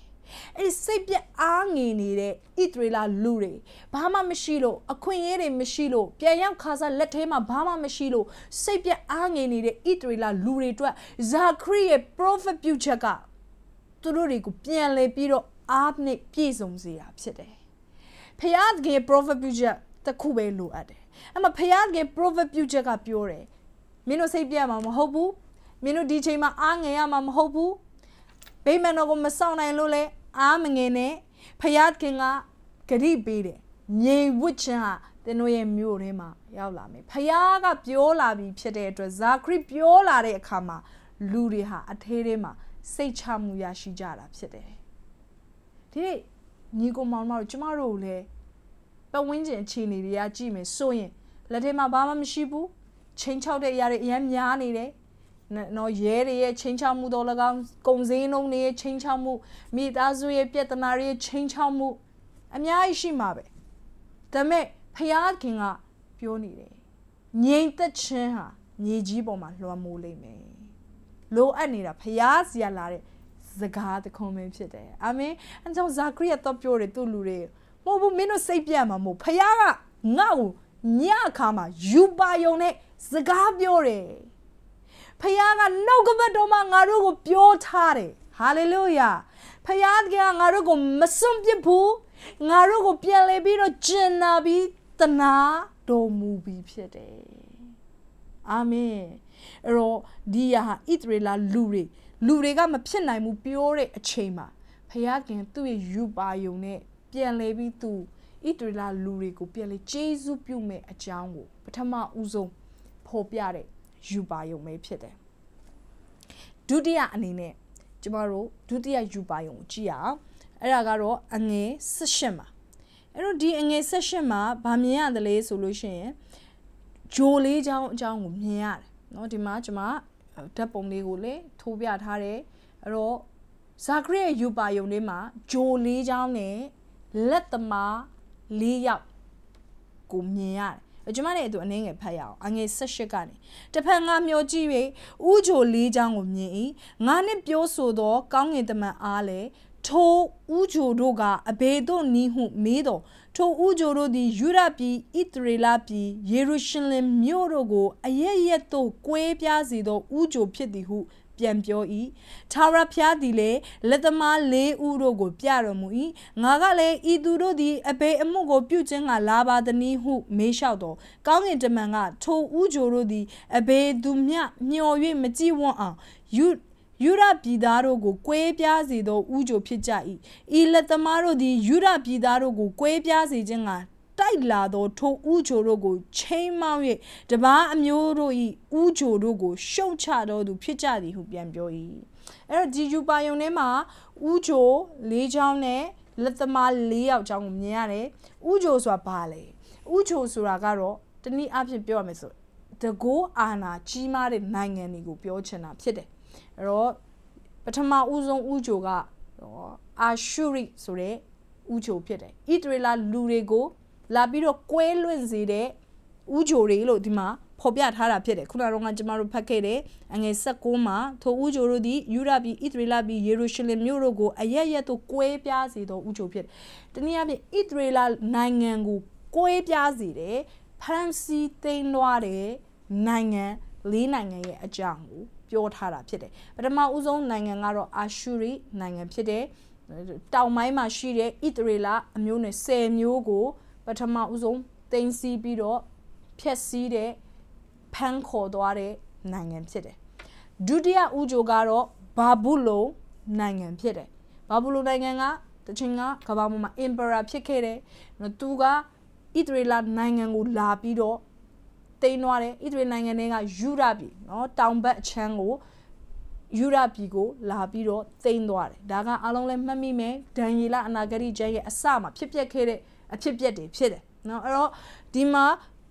အဲ့ဒီစိတ်ပြအားငင်နေတဲ့ဣသရေလလူတွေဘာမှမရှိလို့အခွင့်အရေးတွေမရှိလို့ပြန်ရောက်ခါစားလက်ထဲမှာဘာမှမရှိလို့စိတ်ပြအားငင်နေတဲ့ဣသရေလလူတွေအတွက်ဇာခရီးရဲ့ prophet future ကသူတို့တွေကိုပြန်လဲပြီးတော့အားနဲ့ပြည့်စုံစေတာဖြစ်တယ်ဖျားသခင် prophet future တခုပဲလိုအပ်တယ်အဲ့မှာဖျားသခင် prophet future ကပြောတယ်မင်းတို့စိတ်ပြတ်မှာမဟုတ်ဘူးမင်းတို့ဒီချိန်မှာအားငယ်ရမှာမဟုတ်ဘူးဗိမာန်တော်ကိုမဆောင်နိုင်လို့လဲအားမငယ်နဲ့ဖယားခင်ကဂရိပေးတယ်ငြိမ်ဝှချင်းဟာသင်တို့ရဲ့မြို့ထဲမှာရောက်လာမယ်ဖယားကပြောလာပြီဖြစ်တဲ့အတွက်ဇာခရစ်ပြောလာတဲ့အခါမှာလူတွေဟာအထဲထဲမှာစိတ်ချမှုရရှိကြတာဖြစ်တယ်ဒီနေ့ညီကိုမောင်တို့ကျမတို့ကိုလည်းပတ်ဝန်းကျင်အခြေအနေတွေကကြည့်မယ်ဆိုရင်လက်ထဲမှာဘာမှမရှိဘူးချင်းချောက်တဲ့အရာတွေအများများနေတယ်နော်ရဲတွေရဲ့ချင်းချောက်မှုတော့၎င်းကုံစင်းလုံးတွေရဲ့ချင်းချောက်မှုမိသားစုရဲ့ပြဿနာတွေရဲ့ချင်းချောက်မှုအများကြီးရှိမှာပဲဒါပေမဲ့ဖျားခင်ကပြောနေတယ်ငြိမ်သက်ခြင်းဟာမြေကြီးပေါ်မှာလွှမ်းမိုးလိမ့်မယ်လိုအပ်နေတာဖျားစီရလာတဲ့စကားတခုံးမင်းဖြစ်တယ်အာမင်အဲကြောင့်ဇာခရီးကတော့ပြောတယ်သူ့လူတွေမဟုတ်ဘူးမင်းတို့စိတ်ပြတ်မှာမဟုတ်ဖျားကငါ့ကိုညခါမှာယူပါယုံနဲ့စကားပြောတယ်ဖခင်ကနှုတ်ကပတ်တော်မှာငါတို့ကိုပြောထားတယ်ဟာလေလုယာဖခင်ကငါတို့ကိုမစွန့်ပစ်ဘူးငါတို့ကို ပြန်လဲပြီးတော့ကျင်နာပြီးတနာတော်မူပြီးဖြစ်တယ်အာမင်အဲ့တော့ဒီဟာဣသရေလလူတွေလူတွေကမဖြစ်နိုင်ဘူးပြောတဲ့အချိန်မှာဖခင်သူ့ရဲ့ယူပါယုံနဲ့ပြန်လဲပြီးသူ့ဣတရီလာလူတွေကိုပြန်လေကျေးဇူးပြုမဲ့အကြောင်းကိုပထမဦးဆုံးဖော်ပြတဲ့ယူပါယုံပဲဖြစ်တယ်ဒုတိယအနေနဲ့ကျမတို့ဒုတိယယူပါယုံကြည့်ရအောင်အဲ့ဒါကတော့အငယ်16မှာအဲ့တော့ဒီအငယ်16မှာဗာမြင်ရတယ်လေဆိုလို့ရှိရင်ဂျိုလေးချောင်းအကြောင်းကိုမြင်ရတယ်เนาะဒီမှာကျမဓာတ်ပုံလေးကိုလည်းထိုးပြထားတယ်အဲ့တော့ဇာခရီးရဲ့ယူပါယုံလေးမှာဂျိုလေးချောင်းနဲ့လက်သမား၄ယောက်ကိုမြင်ရတယ်ကျွန်မနဲ့အတူအနည်းငယ်ဖတ်ရအောင်အငယ်၁၈ကနေတဖန်ငါမျောကြည့်၍ဥချိုလေးချောင်းကိုမြင်၏ငါနှင့်ပြောဆိုသောကောင်းငင်တမန်အားလည်းထိုဥဂျိုတို့ကအဘေတို့နီးဟု မေးတော်ထိုဥဂျိုတို့သည်ယူရပြည်ဣသရေလပြည်ယေရုရှလင်မြို့တို့ကိုအယက်ရက်သို့ကွဲပြားစေသောဥဂျိုဖြစ်သည်ဟုပြန်ပြော၏ထာဝရဘုရားသည်လည်းလက်သမားလေးဦးတို့ကိုပြတော်မူ၏ငါကလည်းဤသူတို့သည်အဘေအမှုကိုပြုခြင်းကလာပါသည်နည်းဟုမေးလျှောက်တော်ကောင်းကင်တမန်ကထိုဦးဂျိုတို့သည်အဘေသူမျှမျှော်၍မကြည်ဝန့်အောင်ယူယူရပြည်သားတို့ကိုကွဲပြားစေသောဥကြိုဖြစ်ကြ၏ဤလက်သမားတို့သည်ယူရပြည်သားတို့ကိုကွဲပြားစေခြင်းကတိုက်လာသောထိုဥချိုတို့ကိုချိန်မောင်း၍တပားအမျိုးတို့၏ဥချိုတို့ကိုရှုတ်ချတော်သူဖြစ်ကြသည်ဟုပြန်ပြော၏အဲ့တော့ဒီယူပါယုံထဲမှာဥချို၄ချောင်းနဲ့လက်သမား၄ယောက်ချောင်းကိုမြင်ရတယ်ဥချိုဆိုတာဘာလဲဥချိုဆိုတာကတော့တနည်းအားဖြင့်ပြောရမယ်ဆိုတကိုးအာနာကြီးမားတဲ့နိုင်ငံတွေကိုပြောချင်တာဖြစ်တယ်အဲ့တော့ပထမဦးဆုံးဥချိုကအာရှုရိဆိုတဲ့ဥချိုဖြစ်တယ်။ဣတရီလာလူတွေကိုလာပြီးတော့ကွဲလွင့်စေတဲ့ဥကြိုတွေလို့ဒီမှာဖော်ပြထားတာဖြစ်တယ်ခုနကတော့ကျွန်တော်တို့ဖတ်ခဲ့တဲ့အငယ်16မှာထိုဥကြိုတို့သည်ယူရပီဣသရေလပီယေရုရှလင်မြို့တို့ကိုအရရက်တို့ကွဲပြားစေသောဥကြိုဖြစ်တယ်။တနည်းအားဖြင့်ဣသရေလနိုင်ငံကိုကွဲပြားစေတယ်ဖရန်စီတိန်လွှားတဲ့နိုင်ငံလေးနိုင်ငံရဲ့အကြောင်းကိုပြောထားတာဖြစ်တယ်။ပထမဦးဆုံးနိုင်ငံကတော့အာရှူရီနိုင်ငံဖြစ်တယ်။တောင်ပိုင်းမှာရှိတဲ့ဣသရေလအမျိုးနဲ့10မျိုးကိုပထမဦးဆုံးတင်စီပြီးတော့ဖျက်ဆီးတဲ့ဖန်ခေါ်သွားတဲ့နိုင်ငံဖြစ်တယ်ဒုတိယဦးဂျိုကတော့ဘာဘူးလုံနိုင်ငံဖြစ်တယ်ဘာဘူးလုံနိုင်ငံကတချင်ကကဘာမှာ emperor ဖြစ်ခဲ့တယ်နော်သူကဣသရေလနိုင်ငံကို လာပြီးတော့တိမ်းသွားတယ်ဣသရေလနိုင်ငံတွေကယူရပြည်နော်တောင်ဘက်အချမ်းကိုယူရပြည်ကိုလာပြီးတော့တိမ်းသွားတယ်ဒါကအလုံးလဲမှတ်မိမယ်ဒံယေလအနာဂတိကျမ်းရဲ့အစမှာဖြစ်ပျက်ခဲ့တဲ့အဖြစ်ပြက်တွေဖြစ်တယ်နော်အဲ့တော့ဒီမှာ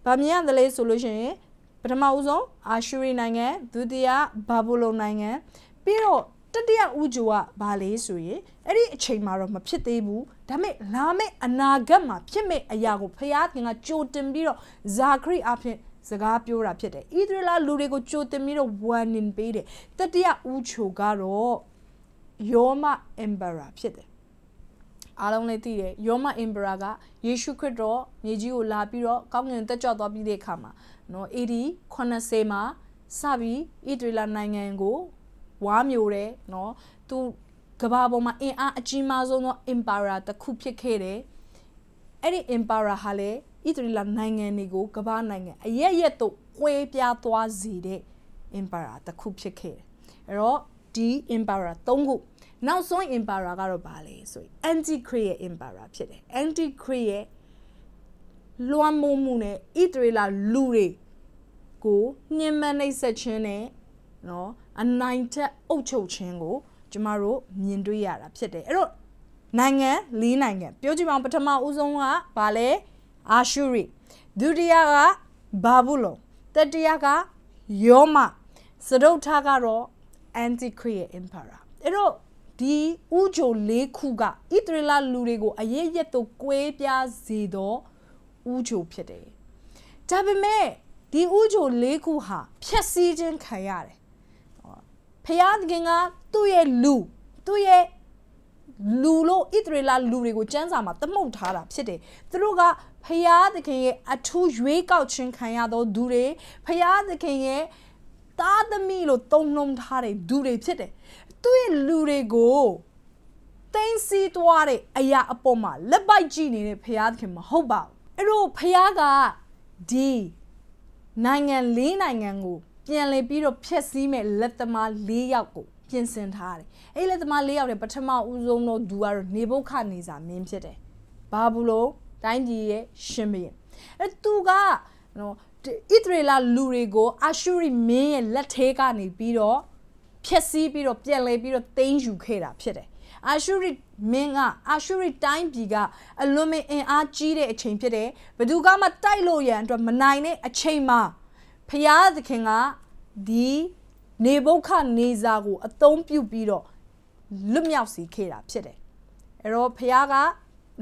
ဗာမြင်ရသလဲဆိုလို့ရှိရင်ပထမဦးဆုံးအာရှူရီနိုင်ငံဒုတိယဘာဘိုလုံနိုင်ငံ ပြီးတော့တတိယဥဂျိုကဘာလဲဆိုရင်အဲ့ဒီအချိန်မှာတော့မဖြစ်သေးဘူးဒါပေမဲ့လာမယ့်အနာဂတ်မှာဖြစ်မယ့်အရာကိုဖယားခင်ကကြိုတင်ပြီးတော့ဇာခရီအဖြစ်စကားပြောတာဖြစ်တယ်။ဣသရေလလူတွေကိုကြိုတင်ပြီးတော့ warning ပေးတယ်။တတိယဥချိုကတော့ယောမ emperor ဖြစ်တယ်အားလုံးလည်းသိတယ်ယောမအင်ဘရာကယေရှုခရစ်တော်မြေကြီးကိုလာပြီးတော့ကောင်းကင်တက်ကြွသွားပြီးတဲ့အခါမှာနော်အေဒီ80မှာစပြီးအီတရီလာနိုင်ငံကိုဝါမျိုးတဲ့နော်သူကဘာပေါ်မှာအင်အားအကြီးမားဆုံးသော empire တစ်ခုဖြစ်ခဲ့တယ်အဲ့ဒီ empire ဟာလည်းအီတရီလာနိုင်ငံတွေကိုကဘာနိုင်ငံအရရက်တို့ကွဲပြားသွားစေတဲ့ empire တစ်ခုဖြစ်ခဲ့တယ်အဲ့တော့ဒီ empire ၃ခုနောက်ဆုံး impera ကတော့ဘာလဲဆိုရင် anti crea impera ဖြစ်တယ် anti crea လွှမ်းမိုးမှုနဲ့ဣတရေလလူတွေကိုညှဉ်းပန်းနှိပ်စက်ခြင်းနဲ့နော်အနိုင်ထက်အုပ်ချုပ်ခြင်းကိုကျမတို့မြင်တွေ့ရတာဖြစ်တယ်အဲ့တော့နိုင်ငံ၄နိုင်ငံပြောကြည့်ပါဦးပထမဦးဆုံးကဘာလဲအာရှုရိဒုတိယကဘာဘူးလုံတတိယကယောမစတုထကတော့ anti crea impera အဲ့တော့ဒီဥဂျိုလေးခုကဣသရေလလူတွေကိုအရေးရက်သို့ကွဲပြားစေသောဥဂျိုဖြစ်တယ်။ဒါပေမဲ့ဒီဥဂျိုလေးခုဟာဖြက်စီးခြင်းခံရတယ်။ဖျားသခင်ကသူ့ရဲ့လူသူ့ရဲ့လူလို့ဣသရေလလူတွေကိုစံစာမှာတမှုတ်ထားတာဖြစ်တယ်။သူတို့ကဖျားသခင်ရဲ့အထူးရွေးကောက်ခြင်းခံရသောသူတွေဖျားသခင်ရဲ့သားသမီးလို့သုံးနှုံထားတဲ့သူတွေဖြစ်တယ်သူ့ရဲ့လူတွေကိုတင်းစီးသွားတဲ့အရာအပေါ်မှာလက်ပိုက်ကြည့်နေတဲ့ဖျားသခင်မဟုတ်ပါဘူးအဲ့တော့ဖျားကဒီနိုင်ငံလေးနိုင်ငံကိုပြန်လည်ပြီးတော့ဖျက်ဆီးမဲ့လက်သမား၄ယောက်ကိုပြင်ဆင်ထားတယ်အဲ့လက်သမား၄ယောက်ရဲ့ပထမဦးဆုံးတော့သူကတော့နေဘုခနေစာမင်းဖြစ်တယ်ဘာဘူးလို့တိုင်းပြည်ရဲ့ရှင်ဘုရင်အဲ့သူကနော်ဣသရေလလူတွေကိုအာရှုရိမင်းရဲ့လက်ထဲကနေပြီးတော့ဖျက်ဆီးပြီးတော့ပြန်လဲပြီးတော့သိမ်းယူခဲ့တာဖြစ်တယ်အာရှုရိမင်းကအာရှုရိတိုင်းပြည်ကအလွန်မင်းအင်အားကြီးတဲ့အချိန်ဖြစ်တယ်ဘသူကမှတိုက်လို့ရန်အတွက်မနိုင်တဲ့အချိန်မှာဖျားသခင်ကဒီနေဘုခနေစာကို အသုံးပြုပြီးတော့လွတ်မြောက်စေခဲ့တာဖြစ်တယ်အဲ့တော့ဖျားက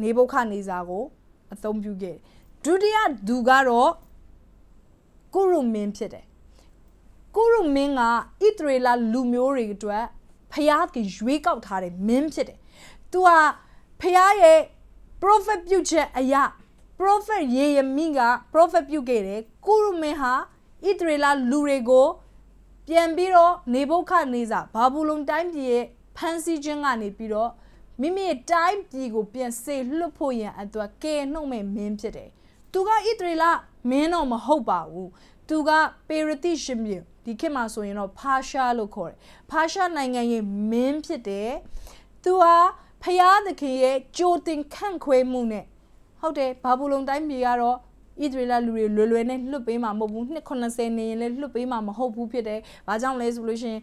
နေဘုခနေစာကို အသုံးပြုခဲ့ဒုတိယသူကတော့ကုရုမင်းဖြစ်တယ်ကိုရုမင်းကဣသရေလလူမျိုးတွေအတွက်ဖျားကရွေးကောက်ထားတဲ့မင်းဖြစ်တယ်။ तू ဟာဖျားရဲ့ prophet ပြုချက်အရာ prophet ယေရမိက prophet ပြုခဲ့တယ်။ကိုရုမင်းဟာဣသရေလလူတွေကို ပြန်ပြီးတော့နေဘုခနေစာဘာဘူးလုံတိုင်းပြည်ရဲ့ဖန်ဆီးခြင်းကနေပြီးတော့မိမိတိုင်းပြည်ကို ပြန်စေလွတ်ဖို့ရန်အတွက်ကဲနှုတ်မဲ့မင်းဖြစ်တယ်။သူကဣသရေလမင်းတော့မဟုတ်ပါဘူး။သူကပေရတိရှင်ပြည်ဒီခေတ်မှာဆိုရင်တော့ဖာရှားလို့ခေါ်တယ်ဖာရှားနိုင်ငံရဲ့မင်းဖြစ်တယ်သူဟာဖျားသခင်ရဲ့ကြိုတင်ခန့်ခွဲမှုနဲ့ဟုတ်တယ်ဘာဘူးလုံတိုင်းပြည်ကတော့ဣသရေလလူတွေလွယ်လွယ်နဲ့လွတ်ပေးမှာမဟုတ်ဘူး290နေရင်လည်းလွတ်ပေးမှာမဟုတ်ဘူးဖြစ်တယ်။ဘာကြောင့်လဲဆိုလို့ရှိရင်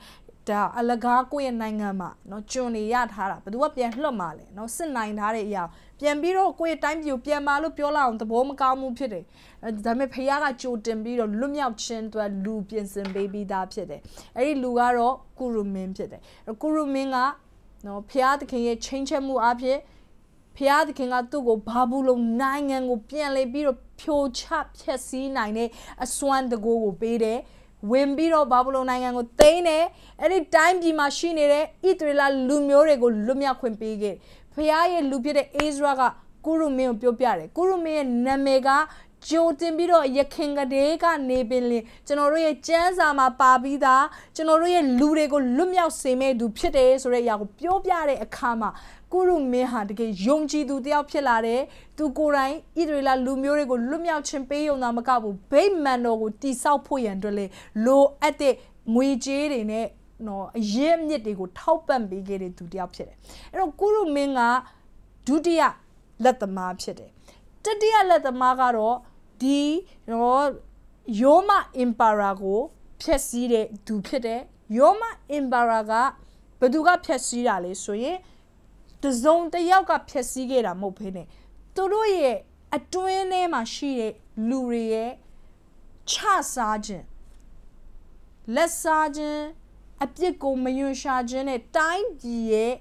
ဒါအလကားကိုယ့်ရဲ့နိုင်ငံမှာเนาะကျွန်နေရထားတာဘယ်သူကပြန်လွတ်มาလဲเนาะစစ်နိုင်ထားတဲ့အရာပြန်ပြီးတော့ကိုယ့်ရဲ့တိုင်းပြည်ကိုပြန်ပါလို့ပြောလာအောင်သဘောမကောင်းမှုဖြစ်တယ်ဒါပေမဲ့ဖခင်ကကြိုတင်ပြီးတော့လွတ်မြောက်ခြင်းအတွက်လူပြင်ဆင်ပေးပြီးသားဖြစ်တယ်အဲ့ဒီလူကတော့ကုရုမင်းဖြစ်တယ်ကုရုမင်းကเนาะဖခင်သခင်ရဲ့ချိန်ချက်မှုအဖြစ်ဖျားသခင်ကသူ့ကိုဘာဘူးလုံးနိုင်ငံကိုပြန်လဲပြီးတော့ဖြိုချဖျက်ဆီးနိုင်တဲ့အစွမ်းတကိုးကိုပေးတယ်ဝင်ပြီးတော့ဘာဘူးလုံးနိုင်ငံကိုသိမ်းတယ်အဲ့ဒီတိုင်းပြည်မှာရှိနေတဲ့ဣသရေလလူမျိုးတွေကိုလွတ်မြောက်ခွင့်ပေးခဲ့ဖခင်ရဲ့လူဖြစ်တဲ့အိဇရာကကုရုမင်းကိုပြောပြတယ်ကုရုမင်းရဲ့နာမည်ကကြိုတင်ပြီးတော့ရခင်ကလေးကနေပင်လင်ကျွန်တော်တို့ရဲ့ကျမ်းစာမှာပါပြီးသားကျွန်တော်တို့ရဲ့လူတွေကိုလွတ်မြောက်စေမဲ့သူဖြစ်တယ်ဆိုတဲ့အရာကိုပြောပြတဲ့အခါမှာကုရုမင်းဟာတကယ်ယုံကြည်သူတယောက်ဖြစ်လာတယ်။သူကိုယ်တိုင်ဣသရေလလူမျိုးတွေကိုလွတ်မြောက်ခြင်းပေးယုံတာမကဘူး။ဗိမာန်တော်ကိုတိဆောက်ဖို့ရန်အတွက်လေလိုအပ်တဲ့ငွေကြေးတွေနဲ့နော်အရင်အမြစ်တွေကိုထောက်ပံ့ပေးခဲ့တဲ့သူတစ်ယောက်ဖြစ်တယ်အဲ့တော့ကုရုမင်းကဒုတိယလက်သမားဖြစ်တယ်တတိယလက်သမားကတော့ဒီနော်ယောမအင်ပါရာကိုဖျက်ဆီးတဲ့သူဖြစ်တယ်ယောမအင်ပါရာကဘသူကဖျက်ဆီးတာလဲဆိုရင်တစုံတယောက်ကဖျက်ဆီးခဲ့တာမဟုတ်ဘဲနဲ့သူတို့ရဲ့အတွင်းထဲမှာရှိတဲ့လူတွေရဲ့ချစားခြင်းလက်စားခြင်းအပြစ်ကိုမယွန်ရှာခြင်းနဲ့တိုင်းပြည်ရဲ့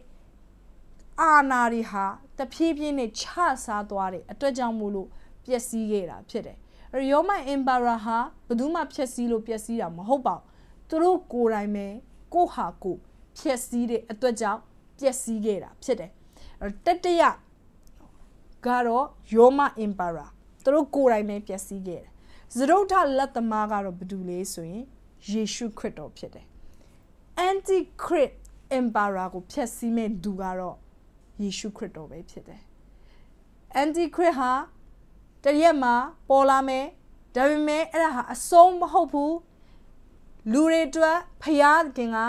အာဏာတွေဟာတဖြည်းဖြည်းနဲ့ခြစားသွားတယ်အတွက်ကြောင့်မို့လို့ပျက်စီးခဲ့တာဖြစ်တယ်ရောမန်အင်ပါရာဟာဘယ်သူမှဖျက်ဆီးလို့ပျက်စီးတာမဟုတ်ပါဘူးသူတို့ကိုယ်တိုင်ပဲကိုဟာကိုဖျက်ဆီးတဲ့အတွက်ကြောင့်ပျက်စီးခဲ့တာဖြစ်တယ်တတရကတော့ရောမအင်ပါရာသူတို့ကိုယ်တိုင်ပဲပျက်စီးခဲ့တယ်သရုတ်ထလက်သမားကတော့ဘယ်သူလဲဆိုရင်ယေရှုခရစ်တော်ဖြစ်တယ် antichrist emperor ကိုဖျက်ဆီးမဲ့လူကတော့ယေရှုခရစ်တော်ပဲဖြစ်တယ် antichrist ဟာတရက်မှာပေါ်လာမယ်ဒါပေမဲ့အဲ့ဒါဟာအဆုံးမဟုတ်ဘူးလူတွေအတွက်ဖျားခင်က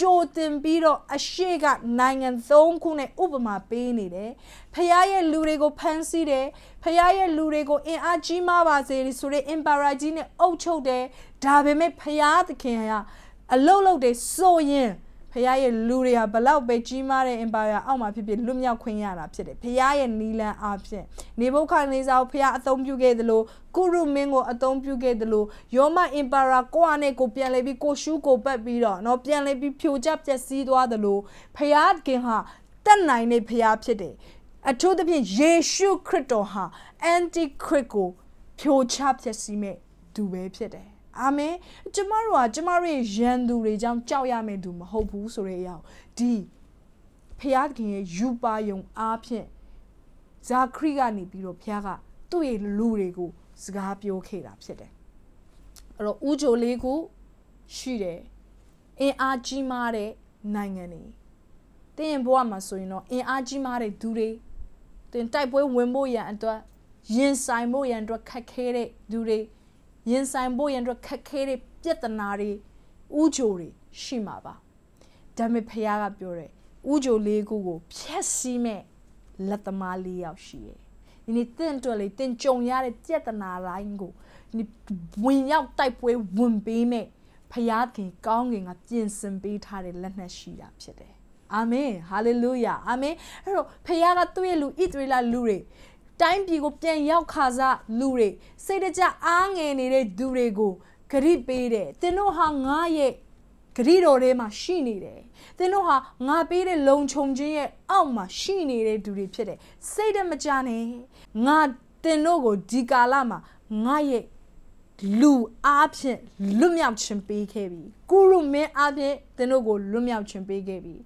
ကြိုတင်ပြီးတော့အရှိကနိုင်ငံသုံးခုနဲ့ဥပမာပေးနေတယ်။ဖះရဲ့လူတွေကိုဖမ်းဆီးတယ်။ဖះရဲ့လူတွေကိုအင်အားကြီးမားပါစေဆိုတဲ့အင်ပါရာကြီးနဲ့အုပ်ချုပ်တယ်။ဒါပေမဲ့ဖះသခင်ကအလုတ်လုတ်တွေဆိုရင်ဖခင်ရဲ့လူတွေဟာဘလောက်ပဲကြီးမားတဲ့ empire အောက်မှာဖြစ်ဖြစ်လွတ်မြောက်ခွင့်ရတာဖြစ်တယ်ဖခင်ရဲ့နီလန်အားဖြင့်နေဘုခနေစာကိုဖခင်အသုံးပြုခဲ့သလိုကုရုမင်းကိုအသုံးပြုခဲ့သလိုယောမ empire ကိုကနဲ့ကိုပြန်လဲပြီးကိုရှူးကိုပတ်ပြီးတော့เนาะပြန်လဲပြီးဖြိုချပျက်စီးသွားသလိုဖခင်ဟာတက်နိုင်တဲ့ဖခင်ဖြစ်တယ်အထူးသဖြင့်ယေရှုခရစ်တော်ဟာ anti-christ ကိုဖြိုချပျက်စီးမဲ့သူပဲဖြစ်တယ်အာမင်ကျမတို့ဟာကျမတို့ရန်သူတွေကြောင့်ကြောက်ရမယ့်သူမဟုတ်ဘူးဆိုတဲ့အရာကိုဒီဖျားသခင်ရဲ့ယူပါယုံအားဖြင့်ဇာခရီကနေပြီးတော့ဖျားကသူ့ရဲ့လူတွေကိုစကားပြောခဲ့တာဖြစ်တယ်အဲ့တော့ဥဂျိုလေးကိုရှိတယ်အင်အားကြီးမားတဲ့နိုင်ငံတွေတင်းရင်ဘဝမှာဆိုရင်တော့အင်အားကြီးမားတဲ့သူတွေတင်တိုက်ပွဲဝင်ဖို့ရန်အတွက်ရင်ဆိုင်ဖို့ရန်အတွက်ခက်ခဲတဲ့သူတွေရင်ဆိုင်ဖို့ရန်အတွက်ခက်ခဲတဲ့ပြဿနာတွေဥကြိုတွေရှိမှာပါဒါပေမဲ့ဖခင်ကပြောတယ်ဥကြိုလေးခုကိုဖျက်ဆီးမဲ့လက်သမားလေးယောက်ရှိတယ်ဒီနေ့တင့်အတွက်လေတင့်ကြုံရတဲ့ပြဿနာတိုင်းကိုဒီဝင်ရောက်တိုက်ပွဲဝင်ပေးမဲ့ဖခင်ကောင်းကင်ကပြင်ဆင်ပေးထားတဲ့လက်နက်ရှိတာဖြစ်တယ်အာမင်ဟာလေလုယာအာမင်အဲ့တော့ဖခင်ကသူ့ရဲ့လူဣသရေလလူတွေတိုင်းပြည်ကိုပြန်ရောက်ခါစားလူတွေစိတ်တကြအားငယ်နေတဲ့သူတွေကိုဂရိပေးတယ်သင်တို့ဟာငါရဲ့ဂရိတော်ထဲမှာရှိနေတယ်သင်တို့ဟာငါပေးတဲ့လုံခြုံခြင်းရဲ့အောက်မှာရှိနေတဲ့သူတွေဖြစ်တယ်စိတ်တမကြနဲ့ငါသင်တို့ကိုဒီကာလမှာငါရဲ့လူအားဖြင့်လွတ်မြောက်ခြင်းပေးခဲ့ပြီကုရုမင်းအားဖြင့်သင်တို့ကိုလွတ်မြောက်ခြင်းပေးခဲ့ပြီ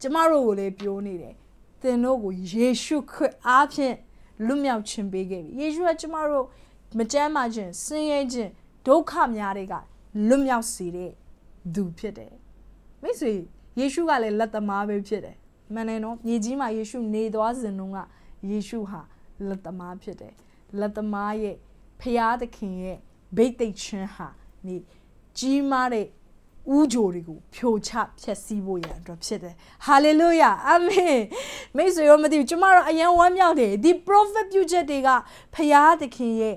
ကျမတို့ကိုလည်းပြောနေတယ်သင်တို့ကိုယေရှုခရစ်အားဖြင့်လွတ်မြောက်ခြင်းပေးခဲ့ပြီယေရှုကကျမတို့မကြမ်းမာခြင်းဆင်းရဲခြင်းဒုက္ခများတွေကလွတ်မြောက်စေတဲ့သူဖြစ်တယ်မိတ်ဆွေယေရှုကလည်းလက်သမားပဲဖြစ်တယ်မှန်တယ်နော်မြေကြီးမှာယေရှုနေသွားစဉ်တုန်းကယေရှုဟာလက်သမားဖြစ်တယ်လက်သမားရဲ့ဖျားသခင်ရဲ့ဘိတ်သိက်ခြင်းဟာနေကြီးမားတဲ့ဥဂျိုတွေကိုဖြိုချဖျက်ဆီးဖို့ရန်အတွက်ဖြစ်တယ်။ဟာလေလုယာအာမင်မိတ်ဆွေရောမသိဘူးကျမတို့အယံဝမ်းမြောက်တယ်ဒီ prophet ပြုချက်တွေကဖရာသခင်ရဲ့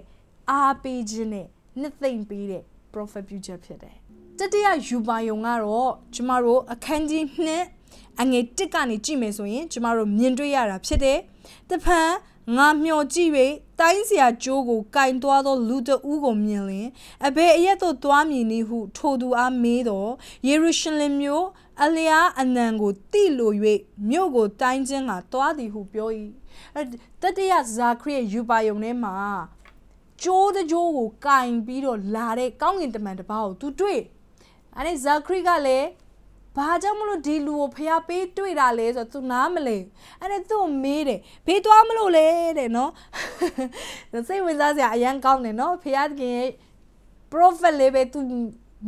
အားပေးခြင်းနဲ့နှစ်သိမ့်ပေးတဲ့ prophet ပြုချက်ဖြစ်တယ်။တတိယယူပါယုံကတော့ကျမတို့အခန်းကြီး2အငယ်1ကနေကြည့်မယ်ဆိုရင် ကျမတို့မြင်တွေ့ရတာဖြစ်တယ်။တဖန်ငါမျှော်ကြည့်၍တိုင်းစရာကြိုးကိုကင်သွားသောလူတဦးကိုမြင်လင်အဘယ်အရက်သို့သွားမည်နည်းဟု ထိုသူအားမေးတော့ယေရုရှလင်မြို့အလျားအနံကိုတိလို၍မြို့ကိုတိုင်းခြင်းကသွားသည်ဟုပြော၏တတိယဇာခရိရဲ့ယူပါယုံထဲမှာကြိုးတကြိုးကိုကင်ပြီးတော့လာတဲ့ကောင်းကင်တမန်တစ်ပါးကိုသူတွေ့အဲ့ဒီဇာခရိကလည်းဘာကြောင့်မလို့ဒီလူကိုဖျားပေးတွေ့တာလဲဆိုတော့ तू နားမလဲအဲ့ဒါသူ့ကိုမေးတယ်ဖေးသွားမလို့လဲတဲ့နော်စိတ်ဝင်စားစရာအရန်ကောင်းတယ်နော်ဖျားခင် prophet လေးပဲ तू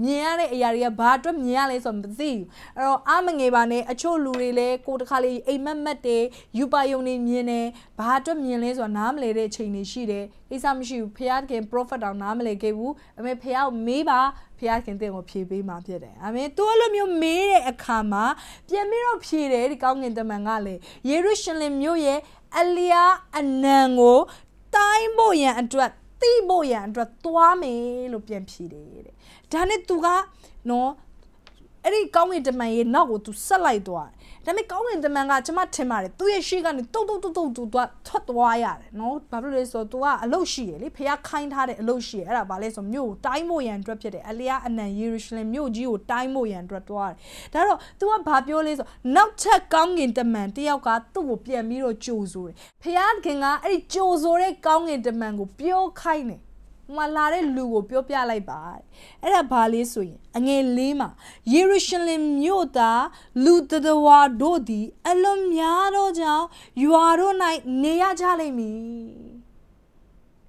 မြင်ရတဲ့အရာတွေကဘာအတွက်မြင်ရလဲဆိုတော့မသိဘူးအဲ့တော့အမငယ်ပါနဲ့အချို့လူတွေလည်းကိုတခါလေးအိမ်မက်မက်တယ်ယူပါယုံနေမြင်တယ်ဘာအတွက်မြင်လဲဆိုတာနားမလဲတဲ့အချိန်တွေရှိတယ်ကိစ္စမရှိဘူးဖခင်ခင် prophet တောင်နားမလဲခဲ့ဘူးအမေဖခင်မေးပါဖခင်တင်ကိုဖြေပေးမှာဖြစ်တယ်အာမင်သူအဲ့လိုမျိုးမေးတဲ့အခါမှာပြန်ပြီးတော့ဖြေတယ်ဒီကောင်းငင်တမန်ကလည်းယေရုရှလင်မြို့ရဲ့အလျားအနံကိုတိုင်းဖို့ရန်အတွက်တိဖို့ရန်အတွက်သွားမယ်လို့ပြန်ဖြေတယ်တဲ့ဒါနဲ့သူကနော်အဲ့ဒီကောင်းကင်တမန်ရဲ့နောက်ကိုသူဆက်လိုက်သွားဒါပေမဲ့ကောင်းကင်တမန်ကကျွန်မထင်ပါတယ်သူ့ရဲ့ရှေ့ကနေတုတ်တုတ်တုတ်တုတ်သူကထွက်သွားရတယ်နော်ဘာဖြစ်လို့လဲဆိုတော့ तू ကအလုတ်ရှိရလေဖះခိုင်းထားတဲ့အလုတ်ရှိရအဲ့ဒါဘာလဲဆိုမြို့ကိုတိုင်းမို့ရန်အတွက်ဖြစ်တယ်အလျားအနံယေရုရှလင်မြို့ကြီးကိုတိုင်းမို့ရန်အတွက်သွားတယ်ဒါတော့ तू ကဘာပြောလဲဆိုနောက်ထပ်ကောင်းကင်တမန်တယောက်ကသူ့ကိုပြန်ပြီးတော့ကြိုဆိုတယ်ဖះခင်ကအဲ့ဒီကြိုဆိုတဲ့ကောင်းကင်တမန်ကိုပြောခိုင်းတယ်ဟိုမှာလာတဲ့လူကိုပြောပြလိုက်ပါတဲ့အဲ့ဒါဘာလေးဆိုရင် အငယ်လေးမှာယေရုရှလင်မြို့သားလူတော်ဝါတို့သည်အလွန်များသောကြောင့်ရွာတို့၌နေရကြလိမ့်မည်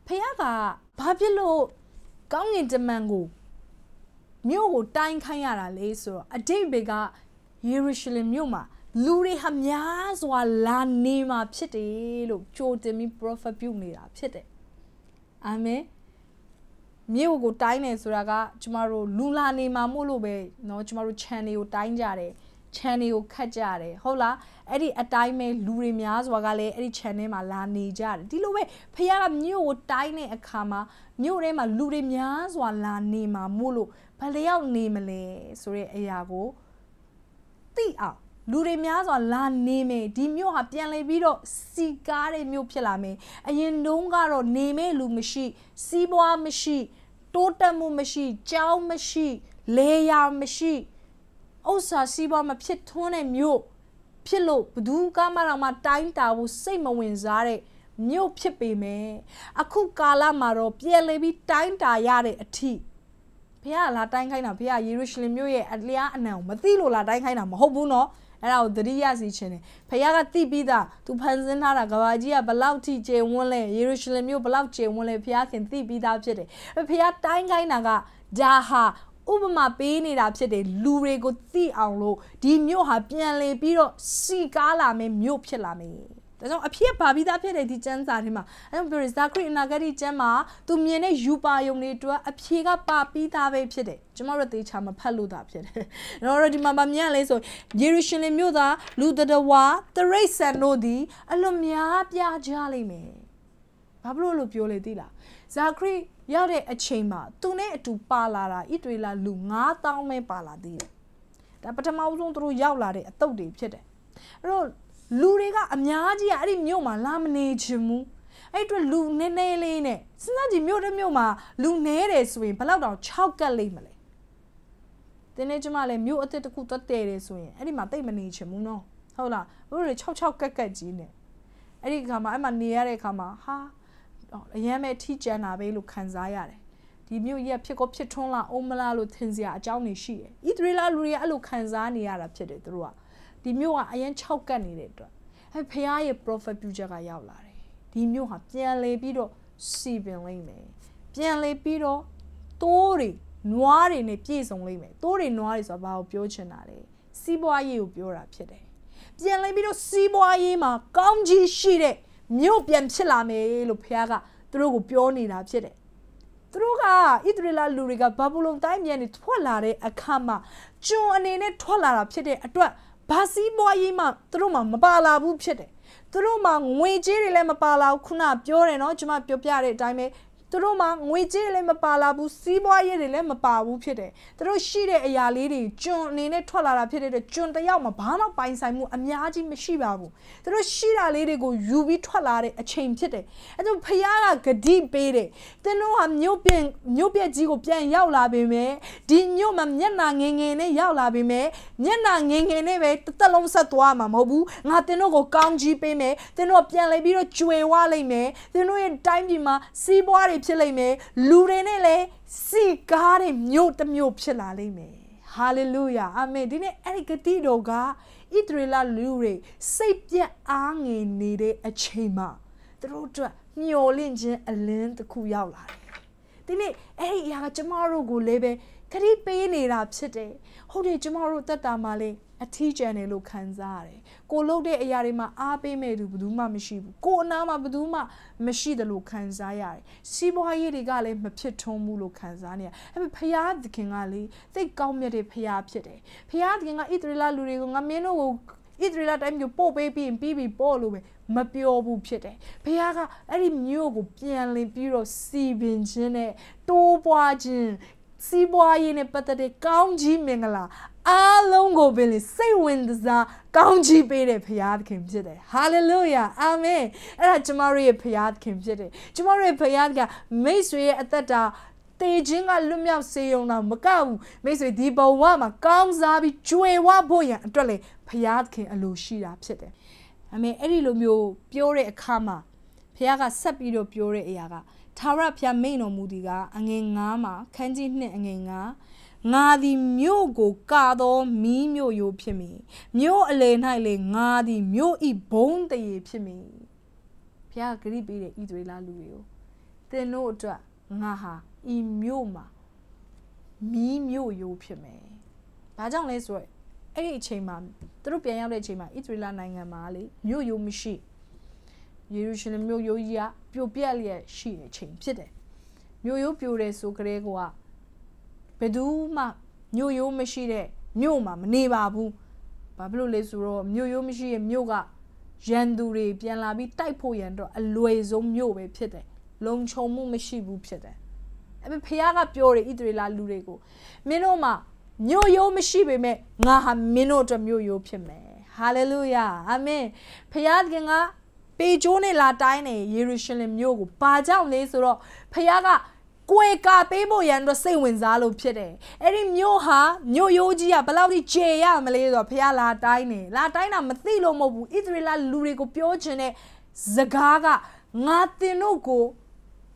ဖခင်ကဘာဖြစ်လို့ကောင်းငင်တမန်ကိုမြို့ကိုတိုင်းခိုင်းရတာလေဆိုတော့အတိတ်ဘေကယေရုရှလင်မြို့မှာလူတွေဟာများစွာလာနေမှာဖြစ်တယ်လို့ကြိုတင်ပြီး prophet ပြုနေတာဖြစ်တယ်အာမင်မြို့ကိုတိုင်းတယ်ဆိုတာကကျမတို့လူလာနေမှာမို့လို့ပဲเนาะကျမတို့ channel ကိုတိုင်းကြတယ် channel ကိုခတ်ကြတယ်ဟုတ်လားအဲ့ဒီအတိုင်းပဲလူတွေများစွာကလည်းအဲ့ဒီ channel မှာလာနေကြတယ်ဒီလိုပဲဖခင်ကမြို့ကိုတိုင်းတဲ့အခါမှာမြို့ထဲမှာလူတွေများစွာလာနေမှာမို့လို့ဘယ်လျောက်နေမလဲဆိုတဲ့အရာကိုသိအောင်လူတွေများစွာလာနေမယ်ဒီမြို့ဟာပြန်လည်ပြီးတော့စီကားတဲ့မြို့ဖြစ်လာမယ်အရင်တုန်းကတော့နေမဲ့လူမရှိစီးပွားမရှိတိုးတက်မှုမရှိ ကြောင်းမရှိလေယာမရှိဥစ္စာစီးပွားမဖြစ်ထွန်းတဲ့မြို့ ဖြစ်လို့ဘသူကမှတော့မှတိုင်းတာဖို့စိတ်မဝင်စားတဲ့မြို့ဖြစ်ပေမဲ့အခုကာလမှာတော့ပြည့်လည်ပြီးတိုင်းတာရတဲ့အထီးဘုရားကလာတိုင်းခိုင်းတာဘုရားယေရုရှလင်မြို့ရဲ့အလျားအနံကိုမသိလို့လာတိုင်းခိုင်းတာမဟုတ်ဘူးနော်အဲ့ဒါကိုသတိရစီခြင်းတယ်ဖခင်ကတိပြီးသားသူဖန်ဆင်းထားတာကဘာကြီးကဘလောက်ထိကျေဝန်းလဲယေရုရှလင်မြို့ဘလောက်ကျေဝန်းလဲဖခင်တိပြီးသားဖြစ်တယ်ဖခင်တိုင်းခိုင်းတာကဒါဟာဥပမာပေးနေတာဖြစ်တယ်လူတွေကိုသိအောင်လို့ဒီမြို့ဟာ ပြန်လည်ပြီးတော့စီကားလာမယ်မြို့ဖြစ်လာမယ်ဒါကြောင့်အဖြစ်ဘာပြီးသားဖြစ်တဲ့ဒီကျမ်းစာထဲမှာအဲပြောရဇာခရိအနာဂတိကျမ်းမှာသူမြင်တဲ့ယူပါယုံတွေအတွက်အဖြေကပါပြီးသားပဲဖြစ်တယ်ကျွန်တော်တို့သေချာမဖတ်လို့သာဖြစ်တယ်။ကျွန်တော်တို့ဒီမှာဗာမြင်ရလဲဆိုယေရုရှလင်မြို့သားလူတတော်ဝါတရိတ်ဆန်တို့သည်အလွန်များပြားကြလိမ့်မယ်။ဘာလို့လို့ပြောလဲသိလား။ဇာခရိရောက်တဲ့အချိန်မှာသူနဲ့အတူပါလာတာဣတွေလာ လူ9000ပဲပါလာသေးတယ်။ဒါပထမဆုံးသူတို့ရောက်လာတဲ့အတုပ်တွေဖြစ်တယ်။အဲ့တော့လူတွေကအများကြီးကအဲ့ဒီမြို့မှာလာမနေချင်ဘူးအဲ့အတွက်လူနည်းနည်းလေးနဲ့စဉ်းစားကြည့်မြို့တစ်မြို့မှာလူနည်းတယ်ဆိုရင်ဘယ်လောက်တောင်6ကက်လိမ့်မလဲတင်းနေကျမလည်းမြို့အစ်စ်တစ်ခုတွတ်တယ်တယ်ဆိုရင်အဲ့ဒီမှာတိတ်မနေချင်ဘူးနော်ဟုတ်လားဘို့တွေ66ကက်ကက်ကြီးနဲ့အဲ့ဒီခါမှာအဲ့မှာနေရတဲ့ခါမှာဟာအရန်ပဲထိကြံတာပဲလို့ခံစားရတယ်ဒီမြို့ရက်ဖြစ်ကောဖြစ်ထွန်းလားအုံးမလားလို့ထင်စရာအကြောင်းတွေရှိတယ်။ဤဒရီလာလူတွေကအဲ့လိုခံစားနေရတာဖြစ်တယ်သူတို့က။ဒီမြို့ကအရင်၆ကတ်နေတဲ့အတွက်အဲဖခင်ရဲ့ prophet future ကရောက်လာတယ်ဒီမြို့ဟာပြန်လေပြီးတော့စီပင်လိမ့်မယ်ပြန်လေပြီးတော့သိုးတွေနွားတွေနဲ့ပြည့်စုံလိမ့်မယ်သိုးတွေနွားတွေဆိုတာဘာကိုပြောချင်တာလဲစီးပွားရေးကိုပြောတာဖြစ်တယ်ပြန်လဲပြီးတော့စီးပွားရေးမှာကောင်းကြီးရှိတဲ့မြို့ပြန်ဖြစ်လာမယ်လို့ဖခင်ကသူတို့ကိုပြောနေတာဖြစ်တယ်သူတို့ကဣသရေလလူတွေကဘာဗုလုန်တိုင်းမြန်နေထွက်လာတဲ့အခါမှာကျွန်အနေနဲ့ထွက်လာတာဖြစ်တဲ့အတွက်ဘာစီးပွားရေးမှသူတို့မှမပါလာဘူးဖြစ်တယ်သူတို့မှငွေကြေးတွေလည်းမပါလာဘူးခုနပြောတယ်နော်ကျွန်မပြောပြတဲ့အတိုင်းပဲသူတို့မှာငွေကြေးလည်းမပါလာဘူးစီးပွားရေးတွေလည်းမပါဘူးဖြစ်တယ်သူတို့ရှိတဲ့အရာလေးတွေကျွန်အနေနဲ့ထွက်လာတာဖြစ်တဲ့အတွက်ကျွန်တယောက်မှာဘာမှပိုင်ဆိုင်မှုအများကြီးမရှိပါဘူးသူတို့ရှိတာလေးတွေကိုယူပြီးထွက်လာတဲ့အချိန်ဖြစ်တယ်အဲဒါဖခင်ကဂတိပေးတယ်သင်တို့ဟာမြို့ပြင်မြို့ပြက်ကြီးကိုပြန်ရောက်လာပြီမယ်ဒီမြို့မှာမျက်နာငငယ်နဲ့ရောက်လာပြီမယ်မျက်နာငငယ်နဲ့ပဲတသက်လုံးဆက်သွားမှာမဟုတ်ဘူးငါသင်တို့ကိုကောင်းကြီးပေးမယ်သင်တို့ပြန်လဲပြီးတော့ကြွေဝလိမ့်မယ်သင်တို့ရဲ့တိုင်းပြည်မှာစီးပွားတွေဖြစ်လိမ့်မယ်လူတွေနဲ့လည်းစီကားတဲ့မြို့တစ်မြို့ဖြစ်လာလိမ့်မယ်ဟာလေလုယာအာမင်ဒီနေ့အဲ့ဒီဂတိတော်ကဣသရေလလူတွေစိတ်ပြတ်အားငယ်နေတဲ့အချိန်မှာသူတို့အတွက်မျော်လင့်ခြင်းအလင်းတစ်ခုရောက်လာတယ်ဒီနေ့အဲ့ဒီအရာကကျမတို့ကိုလည်းပဲခရီးပေးနေတာဖြစ်တယ်ဟုတ်တယ်ကျမတို့တက်တာမှလည်းအထီးကျန်တယ်လို့ခံစားရတယ်ကိုလုပ်တဲ့အရာတွေမှာအားပေးမဲ့သူဘယ်သူမှမရှိဘူးကိုအနာမှာဘယ်သူမှမရှိတယ်လို့ခံစားရတယ်စီးပွားရေးတွေကလည်းမဖြစ်ထွန်းဘူးလို့ခံစားနေရအဲ့မဲ့ဖရာသခင်ကလေသိကောင်းမြတ်တဲ့ဖရာဖြစ်တယ်ဖရာသခင်ကဣသရေလလူတွေကိုငါမင်းတို့ကိုဣသရေလတိုင်းမျိုးပို့ပေးပြီးပြီးပြီးပို့လို့ပဲမပြောဘူးဖြစ်တယ်။ဘုရားကအဲ့ဒီမျိုးကိုပြန်လည်ပြီးတော့စီပင်ခြင်းနဲ့တိုးပွားခြင်းစီးပွားရေးနဲ့ပတ်သက်တဲ့ကောင်းကြီးမင်္ဂလာအားလုံးကိုပင်လေစိတ်ဝင်စားကောင်းချီးပေးတဲ့ဖရာသခင်ဖြစ်တယ်ဟာလေလုယာအာမင်အဲ့ဒါကျမတို့ရဲ့ဖရာသခင်ဖြစ်တယ်ကျမတို့ရဲ့ဖရာကမိတ်ဆွေရဲ့အသက်တာတေခြင်းကလွတ်မြောက်စေုံတော့မကဘူးမိတ်ဆွေဒီဘဝမှာကောင်းစားပြီးကြွယ်ဝဖို့ရန်အတွက်လေဖရာသခင်အလိုရှိတာဖြစ်တယ်အမေအဲ့ဒီလိုမျိုးပြောတဲ့အခါမှာဖခင်ကဆက်ပြီးတော့ပြောတဲ့အရာကသာရဖခင်မိန်တော်မူသည်ကအငယ်9မှာခန်းကြီး2အငယ်9ငါသည်မြို့ကိုကာသောမီးမြို့ယိုဖြစ်မည်မြို့အလေ၌လည်းငါသည်မြို့ဤဘုံတရေဖြစ်မည်ဘုရားဂရိပေးတဲ့ဣသရေလလူတွေကိုသင်တို့အတွက်ငါဟာဤမြို့မှာမီးမြို့ယိုဖြစ်မယ်ဘာကြောင့်လဲဆိုတော့အဲ့ဒီအချိန်မှာသူတို့ပြန်ရောက်တဲ့အချိန်မှာဣသရေလနိုင်ငံမှာလေမြို့ယိုမရှိယေရုရှလင်မြို့ယိုကြီးကပြိုပြက်လျက်ရှိတဲ့အချိန်ဖြစ်တယ်မြို့ယိုပြိုတယ်ဆိုကြတဲ့ကောကဘယ်သူမှမြို့ရိုးမရှိတဲ့မြို့မှာမနေပါဘူးဘာဖြစ်လို့လဲဆိုတော့မြို့ရိုးမရှိရဲ့မြို့ကရန်သူတွေပြန်လာပြီးတိုက်ဖို့ရန်တော့အလွယ်ဆုံးမြို့ပဲဖြစ်တယ်လုံခြုံမှုမရှိဘူးဖြစ်တယ်အဲ့ဒါဖခင်ကပြောတယ်ဣသရေလလူတွေကိုမင်းတို့မှာမြို့ရိုးမရှိပေမဲ့ငါဟာမင်းတို့အတွက်မြို့ရိုးဖြစ်မယ်ဟာလေလုယာအာမင်ဖခင်ကပေချိုးနဲ့လာတိုင်းနေယေရုရှလင်မြို့ကိုဘာကြောင့်လဲဆိုတော့ဖခင်ကကွေကာပေးဖို့ရန်တော့စိတ်ဝင်စားလို့ဖြစ်တယ်အဲ့ဒီမြို့ဟာမြို့ရိုးကြီးကဘယ်လောက်ထိကျေရမလဲဆိုတော့ဖះလာတိုင်းနေလာတိုင်းတာမသိလို့မဟုတ်ဘူးဣသရေလလူတွေကိုပြောချင်တဲ့စကားကငါတင်တို့ကို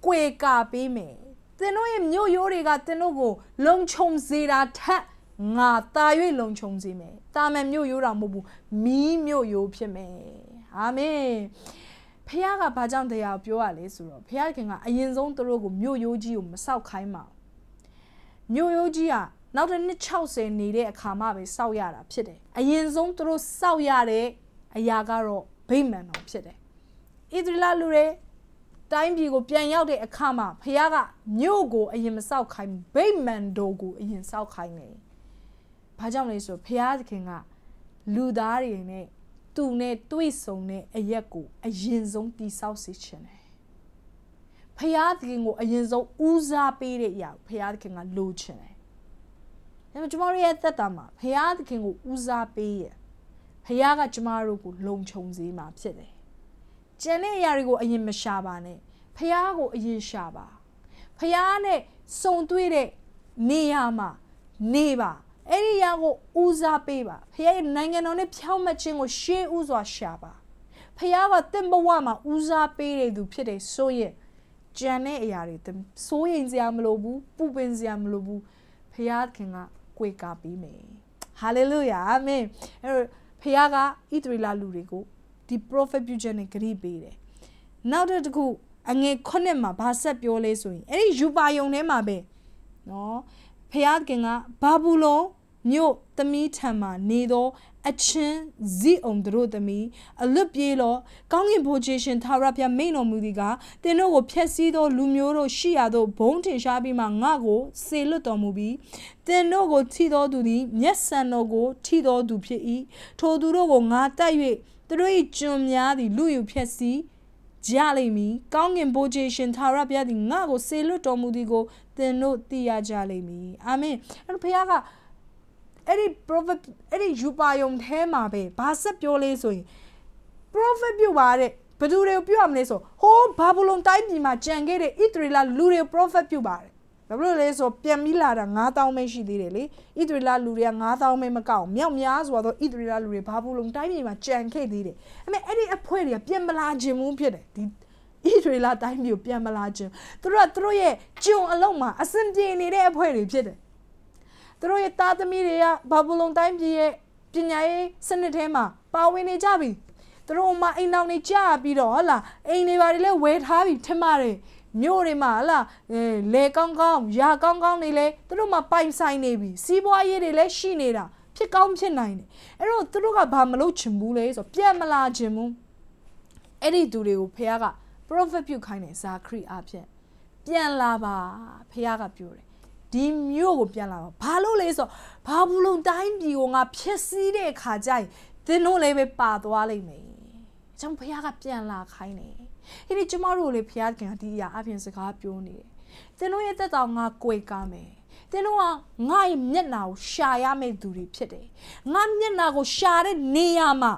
ကွေကာပေးမယ်တင်တို့ရဲ့မြို့ရိုးတွေကတင်တို့ကို လုံခြုံစေတာထက်ငါတာ၍လုံခြုံစေမယ်တာမန်မြို့ရိုးတော်မဟုတ်ဘူးမီးမြို့ရိုးဖြစ်မယ်အာမင်ဖះကဘာကြောင့်တရားပြောရလဲဆိုတော့ဖះခင်ကအရင်ဆုံးသူတို့ကိုမြို့ရိုးကြီးကိုမဆောက်ခိုင်းပါဘူးမြို့ရိုးကြီးကနောက်တစ်နှစ်60နေတဲ့အခါမှပဲစောက်ရတာဖြစ်တယ်အရင်ဆုံးသူတို့စောက်ရတဲ့အရာကတော့ဗိမာန်တော်ဖြစ်တယ်ဣသရီလလူတွေတိုင်းပြည်ကိုပြန်ရောက်တဲ့အခါမှာဖះကမြို့ကိုအရင်မဆောက်ခိုင်းဗိမာန်တော်ကိုအရင်ဆောက်ခိုင်းတယ်ဘာကြောင့်လဲဆိုတော့ဖះခင်ကလူသားတွေနဲ့သူနဲ့တွေ့ဆုံတဲ့အရက်ကို အရင်ဆုံးတိဆောက်စေချင်တယ်။ဖရာသခင်ကိုအရင်ဆုံးဦးစားပေးတဲ့အရာကိုဖရာသခင်ကလိုချင်တယ်။ဒါပေမဲ့ကျွန်တော်ရဲ့သက်တာမှာဖရာသခင်ကိုဦးစားပေးရဖရာကကျွန်မတို့ကိုလုံခြုံစေမှာဖြစ်တယ်။ကျန်တဲ့အရာတွေကိုအရင်မရှာပါနဲ့။ဖရာကိုအရင်ရှာပါ။ဖရာနဲ့စုံတွေ့တဲ့နေရာမှာနေပါ။အဲ့ဒီရာကိုဦးစားပေးပါဖခင်ရဲ့နိုင်ငံတော်နဲ့ဖြောင့်မတ်ခြင်းကိုရှေးဦးစွာရှာပါဖခင်ကတင့်ဘဝမှာဦးစားပေးတဲ့သူ ဖြစ်တယ်ဆိုရင်ကြံတဲ့အရာတွေစိုးရိမ်စရာမလိုဘူးပူပင်စရာမလိုဘူးဖခင်ကကြွေကာပေးမယ်ဟာလေလုယာအာမင်အဲ့တော့ဖခင်ကဣသရေလလူတွေကိုဒီ prophet future နဲ့ဂရိပေးတယ်နောက်တစ်ခုအငယ်ခုနှစ်မှာဗာဆက်ပြောလဲဆိုရင်အဲ့ဒီယူပါယုံထဲမှာပဲနော်ဖခင်ကဘာဘူးလုံးမြို့သမီးထံမှနေသော အချင်းဇိအုံတို့သမီးအလွတ်ပြေးလောကောင်းကင်ဘုရားရှင်သာရပြမိန်တော်မူသည်ကသင်တို့ကိုဖျက်ဆီးသောလူမျိုးတို့ရှိရသောဘုံထင်ရှားပြီးမှငါကိုစေလွတ်တော်မူပြီးသင်တို့ကိုထိသောသူသည်မျက်စံတော်ကိုထိသောသူဖြစ်၏ထိုသူတို့ကိုငါတတ်၍သူတို့၏ကျွန်များသည်လူယူဖျက်ဆီးကြလိမ့်မည်ကောင်းကင်ဘိုးကြီးရှင်သာရပြသည်ငါကိုစေလွတ်တော်မူသည်ကိုသင်တို့သိရကြလိမ့်မည်အာမင်အဲ့တော့ဘုရားကအဲ့ဒီ prophet အဲ့ဒီယူပါယုံထဲမှာပဲဘာဆက်ပြောလဲဆိုရင် prophet ပြုတ်ပါတဲ့ဘသူတွေကိုပြုတ်ရမလဲဆိုဟိုးဘာဘလုံတိုင်းပြည်မှာကြံခဲ့တဲ့ဣသရေလလူတွေ prophet ပြုတ်ပါတယ်ဘာလို့လဲဆိုပြန်ပြီးလာတာ9000ပဲရှိသေးတယ်လေဣသရေလလူတွေက9000ပဲမကောက်မြောက်များဆိုတော့ဣသရေလလူတွေဘာဘလုံတိုင်းပြည်မှာကြံခဲ့သေးတယ်အဲ့မဲ့အဲ့ဒီအဖွဲ့တွေကပြန်မလာခြင်းမူဖြစ်တယ်ဒီဣသရေလတိုင်းပြည်ကိုပြန်မလာခြင်းသူတို့ကသူတို့ရဲ့ဂျုံအလုံးမှာ အစဉ်ပြေနေတဲ့အဖွဲ့တွေဖြစ်တယ်သူတို့ရဲ့သားသမီးတွေကဘာဘူးလုံတိုင်းပြည်ရဲ့ပညာရေးစနစ်ထဲမှာပါဝင်နေကြပြီသူတို့မှအိမ်နောက်နေကြပြီးတော့ဟလာအိမ်တွေဘာတွေလဲဝယ်ထားပြီထင်ပါတယ်မြို့တွေမှာဟလာလေကောင်းကောင်းရာကောင်းကောင်းတွေလဲသူတို့မှပိုင်ဆိုင်နေပြီစီးပွားရေးတွေလဲရှိနေတာဖြစ်ကောင်းဖြစ်နိုင်တယ်အဲ့တော့သူတို့ကဘာမလုပ်ချင်ဘူးလဲဆိုတော့ပြန်မလာချင်ဘူးအဲ့ဒီသူတွေကိုဖះက prophet ပြုခိုင်းတယ်ဇာခရီအဖြစ်ပြန်လာပါဖះကပြောတယ်ဒီမြို့ကိုပြန်လာပါဘာလို့လဲဆိုဘာဘူးလုံးတိုင်းပြည်ကိုငါဖြစ်စည်းတဲ့ခါကျရင်သင်တို့လည်းပဲပါသွားလိမ့်မယ်။ကျွန်ဘုရားကပြန်လာခိုင်းတယ်။ဒီနေ့ကျမတို့လေဘုရားခင်ကဒီအရာအပြင်စကားပြောနေတယ်။သင်တို့ရဲ့တက်တော်ငါကြွေကားမယ်။သင်တို့ကငါ့ရဲ့မျက်နာကိုရှာရမယ့်သူတွေဖြစ်တယ်။ငါမျက်နာကိုရှာတဲ့နေရာမှာ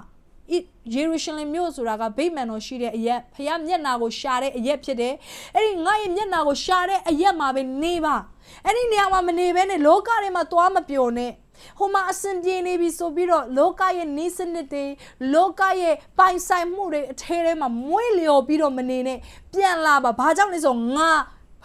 ယေရုရှလင်မြို့ဆိုတာကဗိမာန်တော်ရှိတဲ့အရက်ဖခင်မျက်နာကိုရှာတဲ့အရက်ဖြစ်တယ်။အဲ့ဒီငါ့ရဲ့မျက်နာကိုရှာတဲ့အရက်မှာပဲနေပါ။အဲ့ဒီနေရာမှာမနေဘဲနဲ့လောကထဲမှာသွားမပျော်နဲ့ဟိုမှာအစဉ်ပြေနေပြီဆိုပြီးတော့လောကရဲ့နေစနစ်တွေလောကရဲ့ပိုင်ဆိုင်မှုတွေအထဲထဲမှာမွေးလျော်ပြီးတော့မနေနဲ့ပြန်လာပါဘာကြောင့်လဲဆိုငါ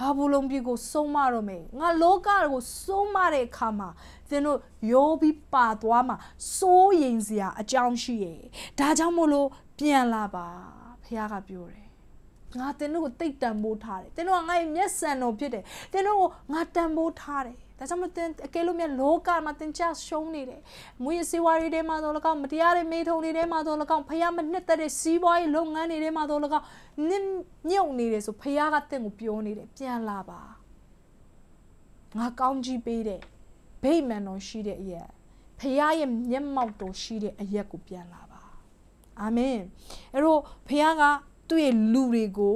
ဘာဘူးလုံးပြီကိုဆုံးမတော့မယ်ငါလောကကိုဆုံးမတဲ့အခါမှာသင်တို့ရောပြီးပါသွားမှာစိုးရင်စရာအကြောင်းရှိရဲ့ဒါကြောင့်မို့လို့ပြန်လာပါဖခင်ကပြောတယ်ငါတင်တို့ကိုတိတ်တန်ဖိုးထားတယ်တင်တို့ကငါ့ရဲ့မျက်စံတော်ဖြစ်တယ်တင်တို့ကိုငါတန်ဖိုးထားတယ်ဒါကြောင့်မတင်အကယ်လို့မြတ်လောကမှာတင်ချရှုံးနေတယ်။မွေးစေဝါရီတွေမှာတော့လကောင်မတရားတဲ့မိထုံတွေထဲမှာတော့လကောင်ဖះမနှစ်သက်တဲ့စီးပွားရေးလုပ်ငန်းတွေထဲမှာတော့လကောင်နစ်မြုပ်နေတယ်ဆိုဖះကတင့်ကိုပြောနေတယ်ပြန်လာပါ။ငါကောင်းကြီးပေးတဲ့ဗိမာန်တော်ရှိတဲ့အရက်ဖះရဲ့မျက်မှောက်တော်ရှိတဲ့အရက်ကိုပြန်လာပါ။အာမင်။အဲ့တော့ဖះကသူ့ရဲ့လူတွေကို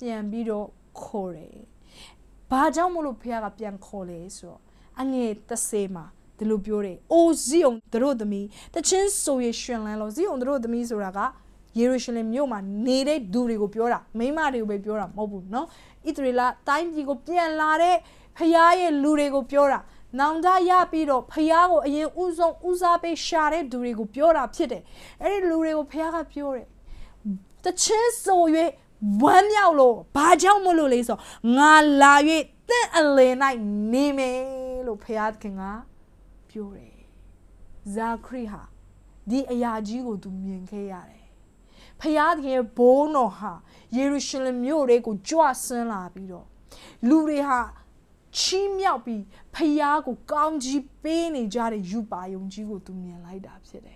ပြန်ပြီးတော့ခေါ်တယ်။ဘာကြောင့်မလို့ဖခင်ကပြန်ခေါ်လဲဆိုတော့အငယ်30မှာဒီလိုပြောတယ်။အိုဇီယုန်တို့သမီးတချင်းဆိုရရှင်လန်းလို့ဇီယုန်တို့သမီးဆိုတာကယေရုရှလင်မြို့မှာနေတဲ့သူတွေကိုပြောတာမိမတွေကိုပဲပြောတာမဟုတ်ဘူးเนาะဣသရေလတိုင်းပြည်ကိုပြန်လာတဲ့ဖခင်ရဲ့လူတွေကိုပြောတာနောင်တရပြီးတော့ဖះကိုအရင်ဥဆုံးဥစားပေးရှာတဲ့သူတွေကိုပြောတာဖြစ်တယ်။အဲ့ဒီလူတွေကိုဖះကပြောတယ်တချင်းဆို၍ဝမ်းမြောက်လို့ဘာကြောင့်မလို့လဲဆိုငါလာ၍တင့်အလယ်၌နေမယ်လို့ဖခင်ကပြောတယ်ဇာခရီဟာဒီအရာကြီးကိုသူမြင်ခဲ့ရတယ်ဖခင်ရဲ့ဘုန်းတော်ဟာယေရုရှလင်မြို့တွေကိုကြွဆင်းလာပြီးတော့လူတွေဟာချီးမြှောက်ပြီးဖခင်ကိုကောင်းကြီးပေးနေကြတဲ့ယူပါယုံကြီးကိုသူမြင်လိုက်တာဖြစ်တယ်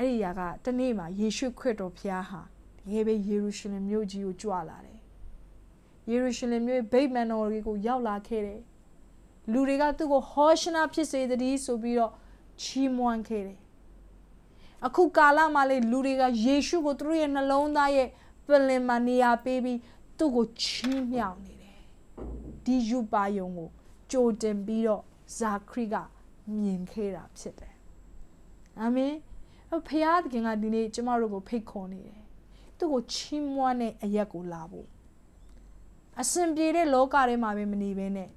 အဲ့ဒီຢာကတနေ့မှာယေရှုခရစ်တော်ဖျားဟာတကယ်ပဲယေရုရှလင်မြို့ကြီးကိုကြွလာတယ်ယေရုရှလင်မြို့ဗိမာန်တော်ကြီးကိုရောက်လာခဲ့တယ်လူတွေကသူ့ကိုဟောရှနာဖြစ်စေတည်းဆိုပြီးတော့ချီးမွမ်းခဲ့တယ်အခုကာလမှာလေလူတွေကယေရှုကိုသူတို့ရဲ့နှလုံးသားရဲ့ပလင်မှာနေရာပေးပြီးသူ့ကိုချီးမြှောက်နေတယ်ဒီယူပါယုံကိုကြိုတင်ပြီးတော့ဇာခရီကမြင်ခဲ့တာဖြစ်တယ်အာမင်အဲ့ဖရာသခင်ကဒီနေ့ကျမတို့ကိုဖိတ်ခေါ်နေတယ်သူ့ကိုချီးမွမ်းတဲ့အရက်ကိုလာဖို့အစဉ်ပြေတဲ့လောကထဲမှာပဲမနေဘဲနဲ့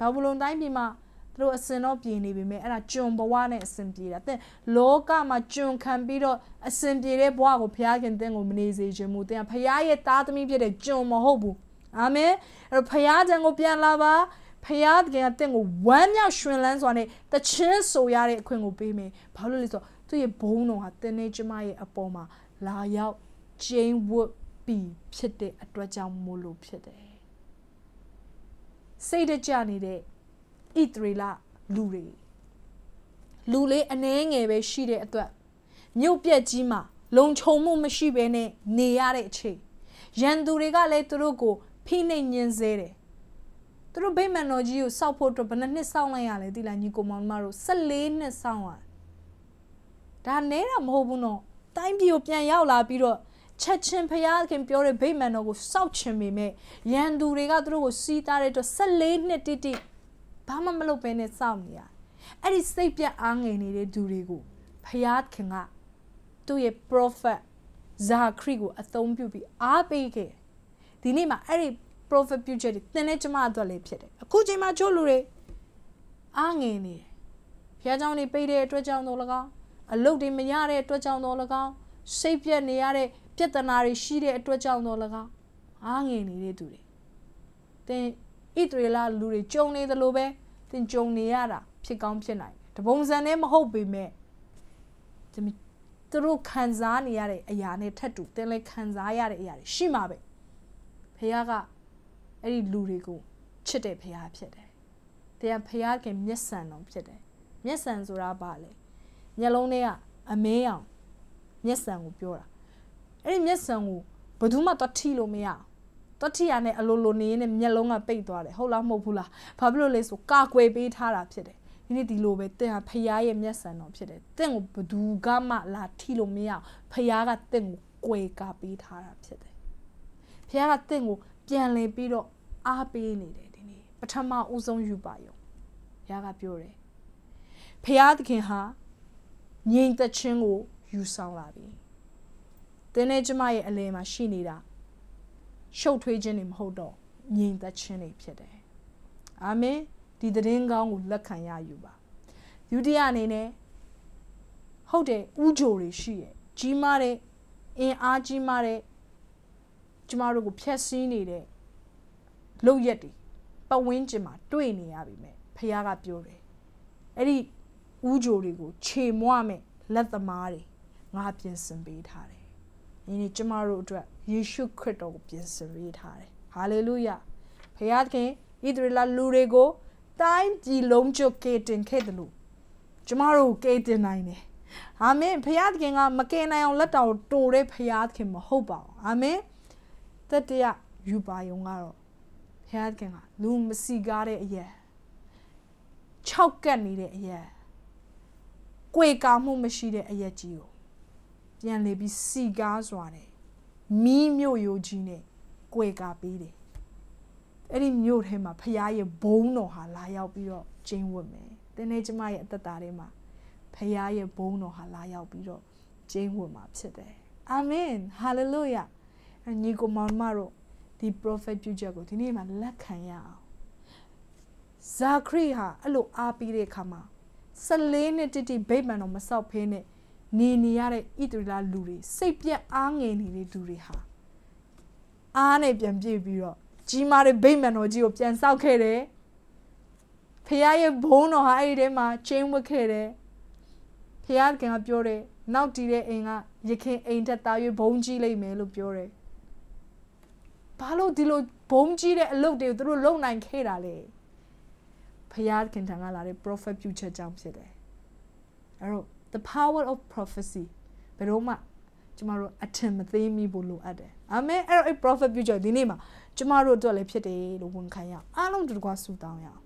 ဘာဘုလုံတိုင်းပြည်မှာသူတို့အစဉ်တော့ပြင်နေပြီမဲ့အဲ့ဒါကျွန်ဘဝနဲ့အစဉ်ပြေတာတဲ့လောကမှာကျွန်ခံပြီးတော့အစဉ်ပြေတဲ့ဘဝကိုဘုရားခင်တင့်ကိုမနေစေခြင်းမူတဲ့ဘုရားရဲ့သားသမီးဖြစ်တဲ့ကျွန်မဟုတ်ဘူးအာမင်အဲ့ဘုရားကျန်ကိုပြန်လာပါဖယားတကယ်တင့်ကိုဝမ်းမြောက်ရှင်လန်းစွာနဲ့တချင်းဆိုရတဲ့အခွင့်ကိုပေးမယ်။ဘာလို့လဲဆိုတော့သူ့ရဲ့ဘုံတော်ဟာတင်းနေကျမရဲ့အပေါ်မှာလာရောက်ကျင်းဝတ်ပြီးဖြစ်တဲ့အတွက်ကြောင့်မို့လို့ဖြစ်တယ်စိတ်တကြနေတဲ့ဣသရေလလူတွေလူလေးအနှဲငယ်ပဲရှိတဲ့အတွက်မြို့ပြက်ကြီးမှာလုံခြုံမှု မရှိဘဲနဲ့နေရတဲ့အချိန်ရန်သူတွေကလည်းသူတို့ကိုဖိနှိပ်ညှဉ်းဆဲတယ်သူတို့ဗိမာန်တော်ကြီးကိုစောက်ဖို့အတွက်ဘယ်နှစ်နှစ်စောင့်လိုက်ရလဲသိလားညီကိုမောင်တို့၁၄နှစ်စောင့်ရတယ်ဒါနဲတာမဟုတ်ဘူးနော်တိုင်းပြည်ကိုပြန်ရောက်လာပြီးတော့ချက်ချင်းဖရာခင်ပြောတဲ့ဗိမာန်တော်ကိုစောက်ချင်ပေမဲ့ရန်သူတွေကသူတို့ကိုစီးသားတဲ့အတွက်14နှစ်တိတိဘာမှမလုပ်ဘဲနဲ့စောင့်နေရအဲ့ဒီစိတ်ပြတ်အားငယ်နေတဲ့သူတွေကိုဖရာခင်ကသူ့ရဲ့ prophet ဇာခရီကိုအသုံးပြုပြီးအားပေးခဲ့ဒီနေ့မှာအဲ့ဒီ prophet ပြုချက်တွေသင်နဲ့ကျမအတွက်လည်းဖြစ်တယ်အခုချိန်မှာချို့လူတွေအားငယ်နေတယ်ဖရာเจ้าနေပေးတဲ့အတွက်ကြောင့်တော့လကောက်အလုပ်တွေမရတဲ့အတွက်ကြောင့်တော့၎င်းစိတ်ပြက်နေရတဲ့ပြဿနာတွေရှိတဲ့အတွက်ကြောင့်တော့၎င်းအားငယ်နေတဲ့သူတွေသင်ဣတရေလလူတွေကြုံနေသလိုပဲသင်ကြုံနေရတာဖြစ်ကောင်းဖြစ်နိုင်တပုံစံနဲ့မဟုတ်ပေမဲ့သူတို့ခံစားနေရတဲ့အရာနဲ့ထပ်တူသင်လည်းခံစားရတဲ့အရာတွေရှိမှာပဲဖခင်ကအဲ့ဒီလူတွေကိုချစ်တဲ့ဖခင်ဖြစ်တယ်။တရားဖခင်ခင်မျက်စံတော်ဖြစ်တယ်။မျက်စံဆိုတာဘာလဲ။မျက်လုံးထဲကအမဲရောင်မျက်စံကိုပြောတာအဲ့ဒီမျက်စံကိုဘယ်သူမှတော့ထိလို့မရအောင်တော့ထိရနဲ့အလိုလိုနေနဲ့မျက်လုံးကပိတ်သွားတယ်ဟုတ်လားမဟုတ်ဘူးလားဘာဖြစ်လို့လဲဆိုကာကွယ်ပေးထားတာဖြစ်တယ်ဒီနေ့ဒီလိုပဲတင့်ဟာဖရားရဲ့မျက်စံတော်ဖြစ်တယ်တင့်ကိုဘယ်သူကမှလာထိလို့မရအောင်ဖရားကတင့်ကိုကွယ်ကာပေးထားတာဖြစ်တယ်ဖရားကတင့်ကိုပြန်လည်ပြီးတော့အားပေးနေတယ်ဒီနေ့ပထမဦးဆုံးယူပါယုံဖရားကပြောတယ်ဖရားသခင်ဟာငြိမ်သက်ခြင်းကိုယူဆောင်လာပြီသင်နဲ့ကျမရဲ့အလယ်မှာရှိနေတာရှုပ်ထွေးခြင်းတွေမဟုတ်တော့ငြိမ်သက်ခြင်းတွေဖြစ်တယ်အာမင်ဒီသတင်းကောင်းကိုလက်ခံရယူပါယူဒိယအနေနဲ့ဟုတ်တယ်ဥကြိုတွေရှိရဲ့ကြီးမားတဲ့အင်အားကြီးမားတဲ့ကျမတို့ကိုဖျက်ဆီးနေတဲ့လုပ်ရက်တွေပဝင်းကျင်မှာတွေ့နေရပြီမဲ့ဖခင်ကပြောတယ်အဲ့ဒီဥကြိုတွေကိုခြေမွမဲ့လက်သမားတွေငါပြင်ဆင်ပေးထားတယ်။ဒီနေ့ကျမတို့အတွက်ယေရှုခရစ်တော်ကိုပြင်ဆင်ပေးထားတယ်။ဟာလေလုယ။ဖခင်ဣသရေလလူတွေကိုတိုင်းပြည်လုံးကျွတ်ကယ်တင်ခဲ့တယ်လို့ကျမတို့ကယ်တင်နိုင်တယ်။အာမင်ဖခင်ကမကယ်နိုင်အောင်လက်တော်တိုးတဲ့ဖခင်မဟုတ်ပါဘူး။အာမင်တတရယူပါယုံကတော့ဖခင်ကလူမစီကားတဲ့အရာ၆ကတ်နေတဲ့အရာကွေကာမှုမရှိတဲ့အရက်ကြီးကိုပြန်လေပြီးစီကားစွာနဲ့မီးမြို့ရိုးကြီးနဲ့ကွေကာပေးတယ်အဲ့ဒီမြို့ထဲမှာဖရားရဲ့ဘုံတော်ဟာလာရောက်ပြီးတော့ကျင်းဝတ်မယ်တင်းနေကျမရဲ့အသက်တာထဲမှာဖရားရဲ့ဘုံတော်ဟာလာရောက်ပြီးတော့ကျင်းဝတ်မှာဖြစ်တယ်အာမင်ဟာလေလုယာညီကိုမောင်မတို့ဒီ prophet ပြုချက်ကိုဒီနေ့မှာလက်ခံရအောင်ဇာခရီဟာအဲ့လိုအားပေးတဲ့အခါမှာ14နှစ်တိတိဗိမာန်တော်မဆောက်ဖဲနဲ့နေနေရတဲ့ဣတရီလာလူတွေစိတ်ပြက်အားငယ်နေတဲ့လူတွေဟာအားနဲ့ပြန်ပြည့်ပြီးတော့ကြီးမားတဲ့ဗိမာန်တော်ကြီးကိုပြန်ဆောက်ခဲ့တယ်ဖခင်ရဲ့ဘုန်းတော်ဟာအဲ့ဒီထဲမှာချင်းဝတ်ခဲ့တယ်ဖခင်ကပြောတယ်နောက်တည်တဲ့အိမ်ကရခင်အိမ်ထက်သား၍ဘုံကြီးလိမ့်မယ်လို့ပြောတယ်။ဘာလို့ဒီလိုဘုံကြီးတဲ့အလုပ်တွေကိုသူတို့လုပ်နိုင်ခဲ့တာလဲဖယားခင်ထံကလာတဲ့ prophet ပြုချက်ကြောင့်ဖြစ်တယ်အဲ့တော့ the power of prophecy ဘယ်တော့မှ ကျမတို့အထင်မသေးမိဖို့လိုအပ်တယ်အာမင်အဲ့တော့အဲ့ prophet ပြုချက်ဒီနေ့မှာကျမတို့အတွက်လည်းဖြစ်တယ်လို့ဝန်ခံရအောင်အားလုံးတူတကွာဆုတောင်းရအောင်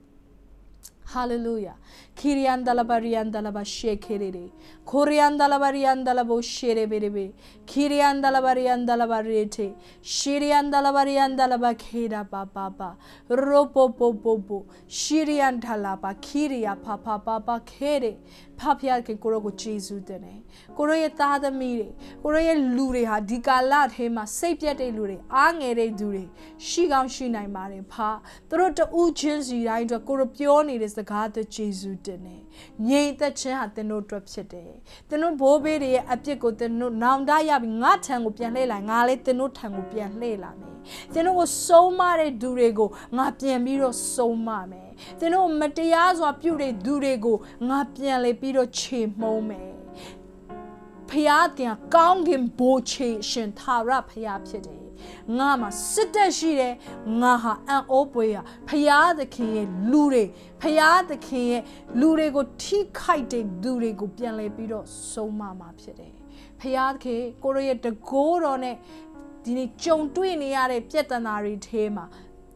Hallelujah. Kiriandalabariyandalaba shekerere. Koriandalabariyandalabo shereberebe. Kiriandalabariyandalabarete. Shiriandalabariyandalaba kera baba ba. Ropo po po po. Shiriandalaba kiriya papa baba kere. ဖဖရခင်ကိုရောကိုကျေးဇူးတင်တယ်ကိုရောရဲ့သားသမီးတွေကိုရောရဲ့လူတွေဟာဒီကာလထဲမှာစိတ်ပြတ်တဲ့လူတွေအားငယ်တဲ့သူတွေရှိကောင်းရှိနိုင်ပါတယ်ဖာသူတို့တူးချင်းစီတိုင်းအတွက်ကိုရောပြောနေတဲ့စကားအတွက်ဂျေဇုတင်တယ်။ငြိမ်သက်ခြင်းဟာသင်တို့အတွက်ဖြစ်တယ်။သင်တို့ဘိုးဘေးတွေရဲ့အပြစ်ကိုသင်တို့နောင်တရပြီးငါထံကိုပြန်လှည့်လာငါလည်းသင်တို့ထံကိုပြန်လှည့်လာမယ်။သင်တို့ကိုဆုံးမတဲ့သူတွေကိုငါပြန်ပြီးတော့ဆုံးမမယ်။သင်တို့မတရားစွာ ပြုတဲ့သူတွေကိုငါပြန်လေပြီးတော့ခြေမှုံးမယ်။ဖျားကင်ကောင်းကင်ဘိုးချေရှင်သာရဖျားဖြစ်တယ်ငါမှာစစ်တက်ရှိတယ်ငါဟာအံ့ဩပွေရဖရာသခင်ရဲ့လူတွေဖရာသခင်ရဲ့လူတွေကို ထိခိုက်တဲ့သူတွေကို ပြန်လဲပြီးတော့ဆုံးမမှာဖြစ်တယ်ဖရာသခင်ကိုရရဲ့တကိုးတော်နဲ့ဒီနေ့ကြုံတွေ့နေရတဲ့ပြဿနာတွေထဲမှာ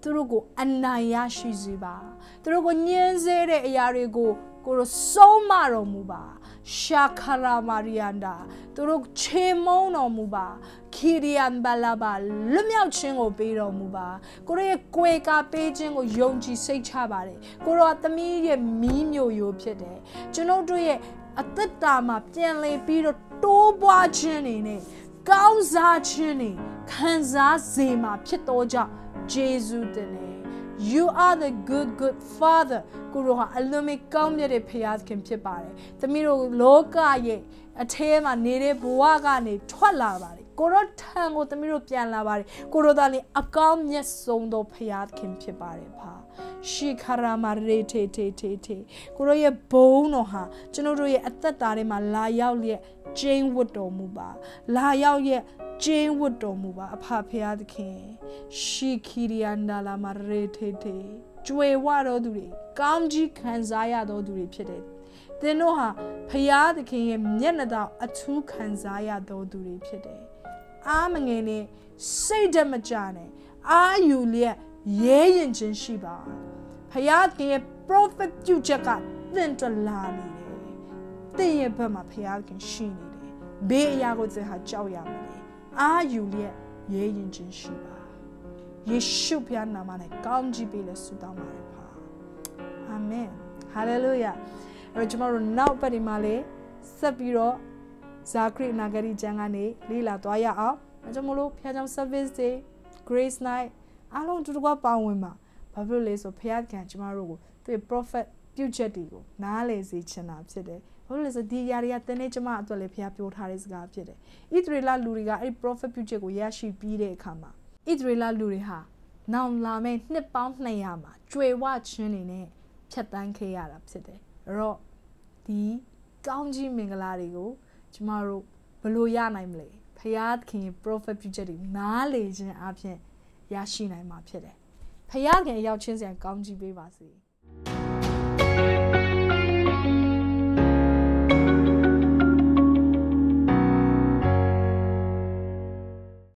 သူတို့ကို အနိုင်ရရှိစေပါသူတို့ကိုညှင်းဆဲတဲ့အရာတွေကိုကိုယ်ဆုံးမတော်မူပါရှာခရာမာရီယန်ဒာသူတို့ချေမုံတော်မူပါခီရီယန်ဘလာဘာလွမြောက်ခြင်းကိုပေးတော်မူပါကိုရောရဲ့ကွေကာပေးခြင်းကိုယုံကြည်စိတ်ချပါတယ်ကိုရောသမီးရဲ့မီးမျိုးရိုးဖြစ်တယ်ကျွန်တော်တို့ရဲ့အသက်တာမှာပြန်လည်ပြီးတော့တိုးပွားခြင်းနေနဲ့ကောင်းစားခြင်းနေခံစားစေမှာဖြစ်တော့ကြောင့်ဂျေဇုတင်နေ you are the good good father ကိုရောဟာအလွန်မကောင်းမြတ်တဲ့ဖခင်ဖြစ်ပါတယ်သမီးတို့လောကရဲ့အထဲမှာနေတဲ့ဘဝကနေထွက်လာပါတယ်ကိုရောထံကိုသမီးတို့ပြန်လာပါတယ်ကိုရောသားလင်အကောင်းမြတ်ဆုံးသောဖရာခင်ဖြစ်ပါတယ်ဖာရှီခရာမာရေထေထေထေထေကိုရောရဲ့ဘုံတော်ဟာကျွန်တော်တို့ရဲ့အသက်တာထဲမှာလာရောက်ရဲ့ကျင်းဝတ်တော်မူပါလာရောက်ရဲ့ကျင်းဝတ်တော်မူပါအဖဖရာသခင်ရှီခီရီယန်ဒါလာမာရေထေထေကြွေဝတော်သူတွေကောင်းကြီးခံစားရတော်သူတွေဖြစ်တယ်သင်တို့ဟာဖရာသခင်ရဲ့မျက်နှာတော်အထူးခံစားရတော်သူတွေဖြစ်တယ်အားမငယ်နဲ့စိတ်ဓာတ်မကြနဲ့အာယူလျက်ရဲရင်ချင်းရှိပါဖယားခင်ရဲ့ prophet ပြုချက်ကသင်တလာနေတယ်သင်ရဲ့ဘက်မှာဖယားခင်ရှိနေတယ်ဘေးအရာကိုသင်ဟာကြောက်ရမယ်အာယူလျက်ရဲရင်ချင်းရှိပါယေရှုဘုရားနာမ၌ကောင်းကြီးပေးလက်ဆုတောင်းပါတယ်ပါအာမင်ဟာလေလုယာအဲ့တော့ကျွန်တော်တို့နောက်ပတ်ဒီမှာလေဆက်ပြီးတော့ဇာခရိနာဂရီကျမ်းကနေလေ့လာသွားရအောင်အကြောင်းမလို့ဖခင်ကြောင့် service day grace night အားလုံးတူတူကပါဝင်ပါဘာဖြစ်လို့လဲဆိုဖခင်ကကျမတို့ကိုသူ prophet ပြုချက်တွေကိုနားလည်စေချင်တာဖြစ်တယ်ဘာလို့လဲဆိုဒီຢာတွေကတင်းနေကျမအတွက်လေဖခင်ပြောထားတဲ့စကားဖြစ်တယ်ဣသရေလလူတွေကအဲ့ prophet ပြုချက်ကိုရရှိပြီးတဲ့အခါမှာဣသရေလလူတွေဟာနောင်လာမယ့်နှစ်ပေါင်း200မှာကျွေဝချင်းနေနဲ့ဖြတ်တန်းခဲ့ရတာဖြစ်တယ်အဲ့တော့ဒီကောင်းကြီးမင်္ဂလာတွေကိုကျမတို့ဘလို့ရနိုင်မလဲဖရာသခင် prophet ပြုချက်တွေနားလေခြင်းအပြင်ရရှိနိုင်မှာဖြစ်တယ်ဖရာသခင်ရောက်ချင်းစရာကောင်းကြီးပေးပါစေ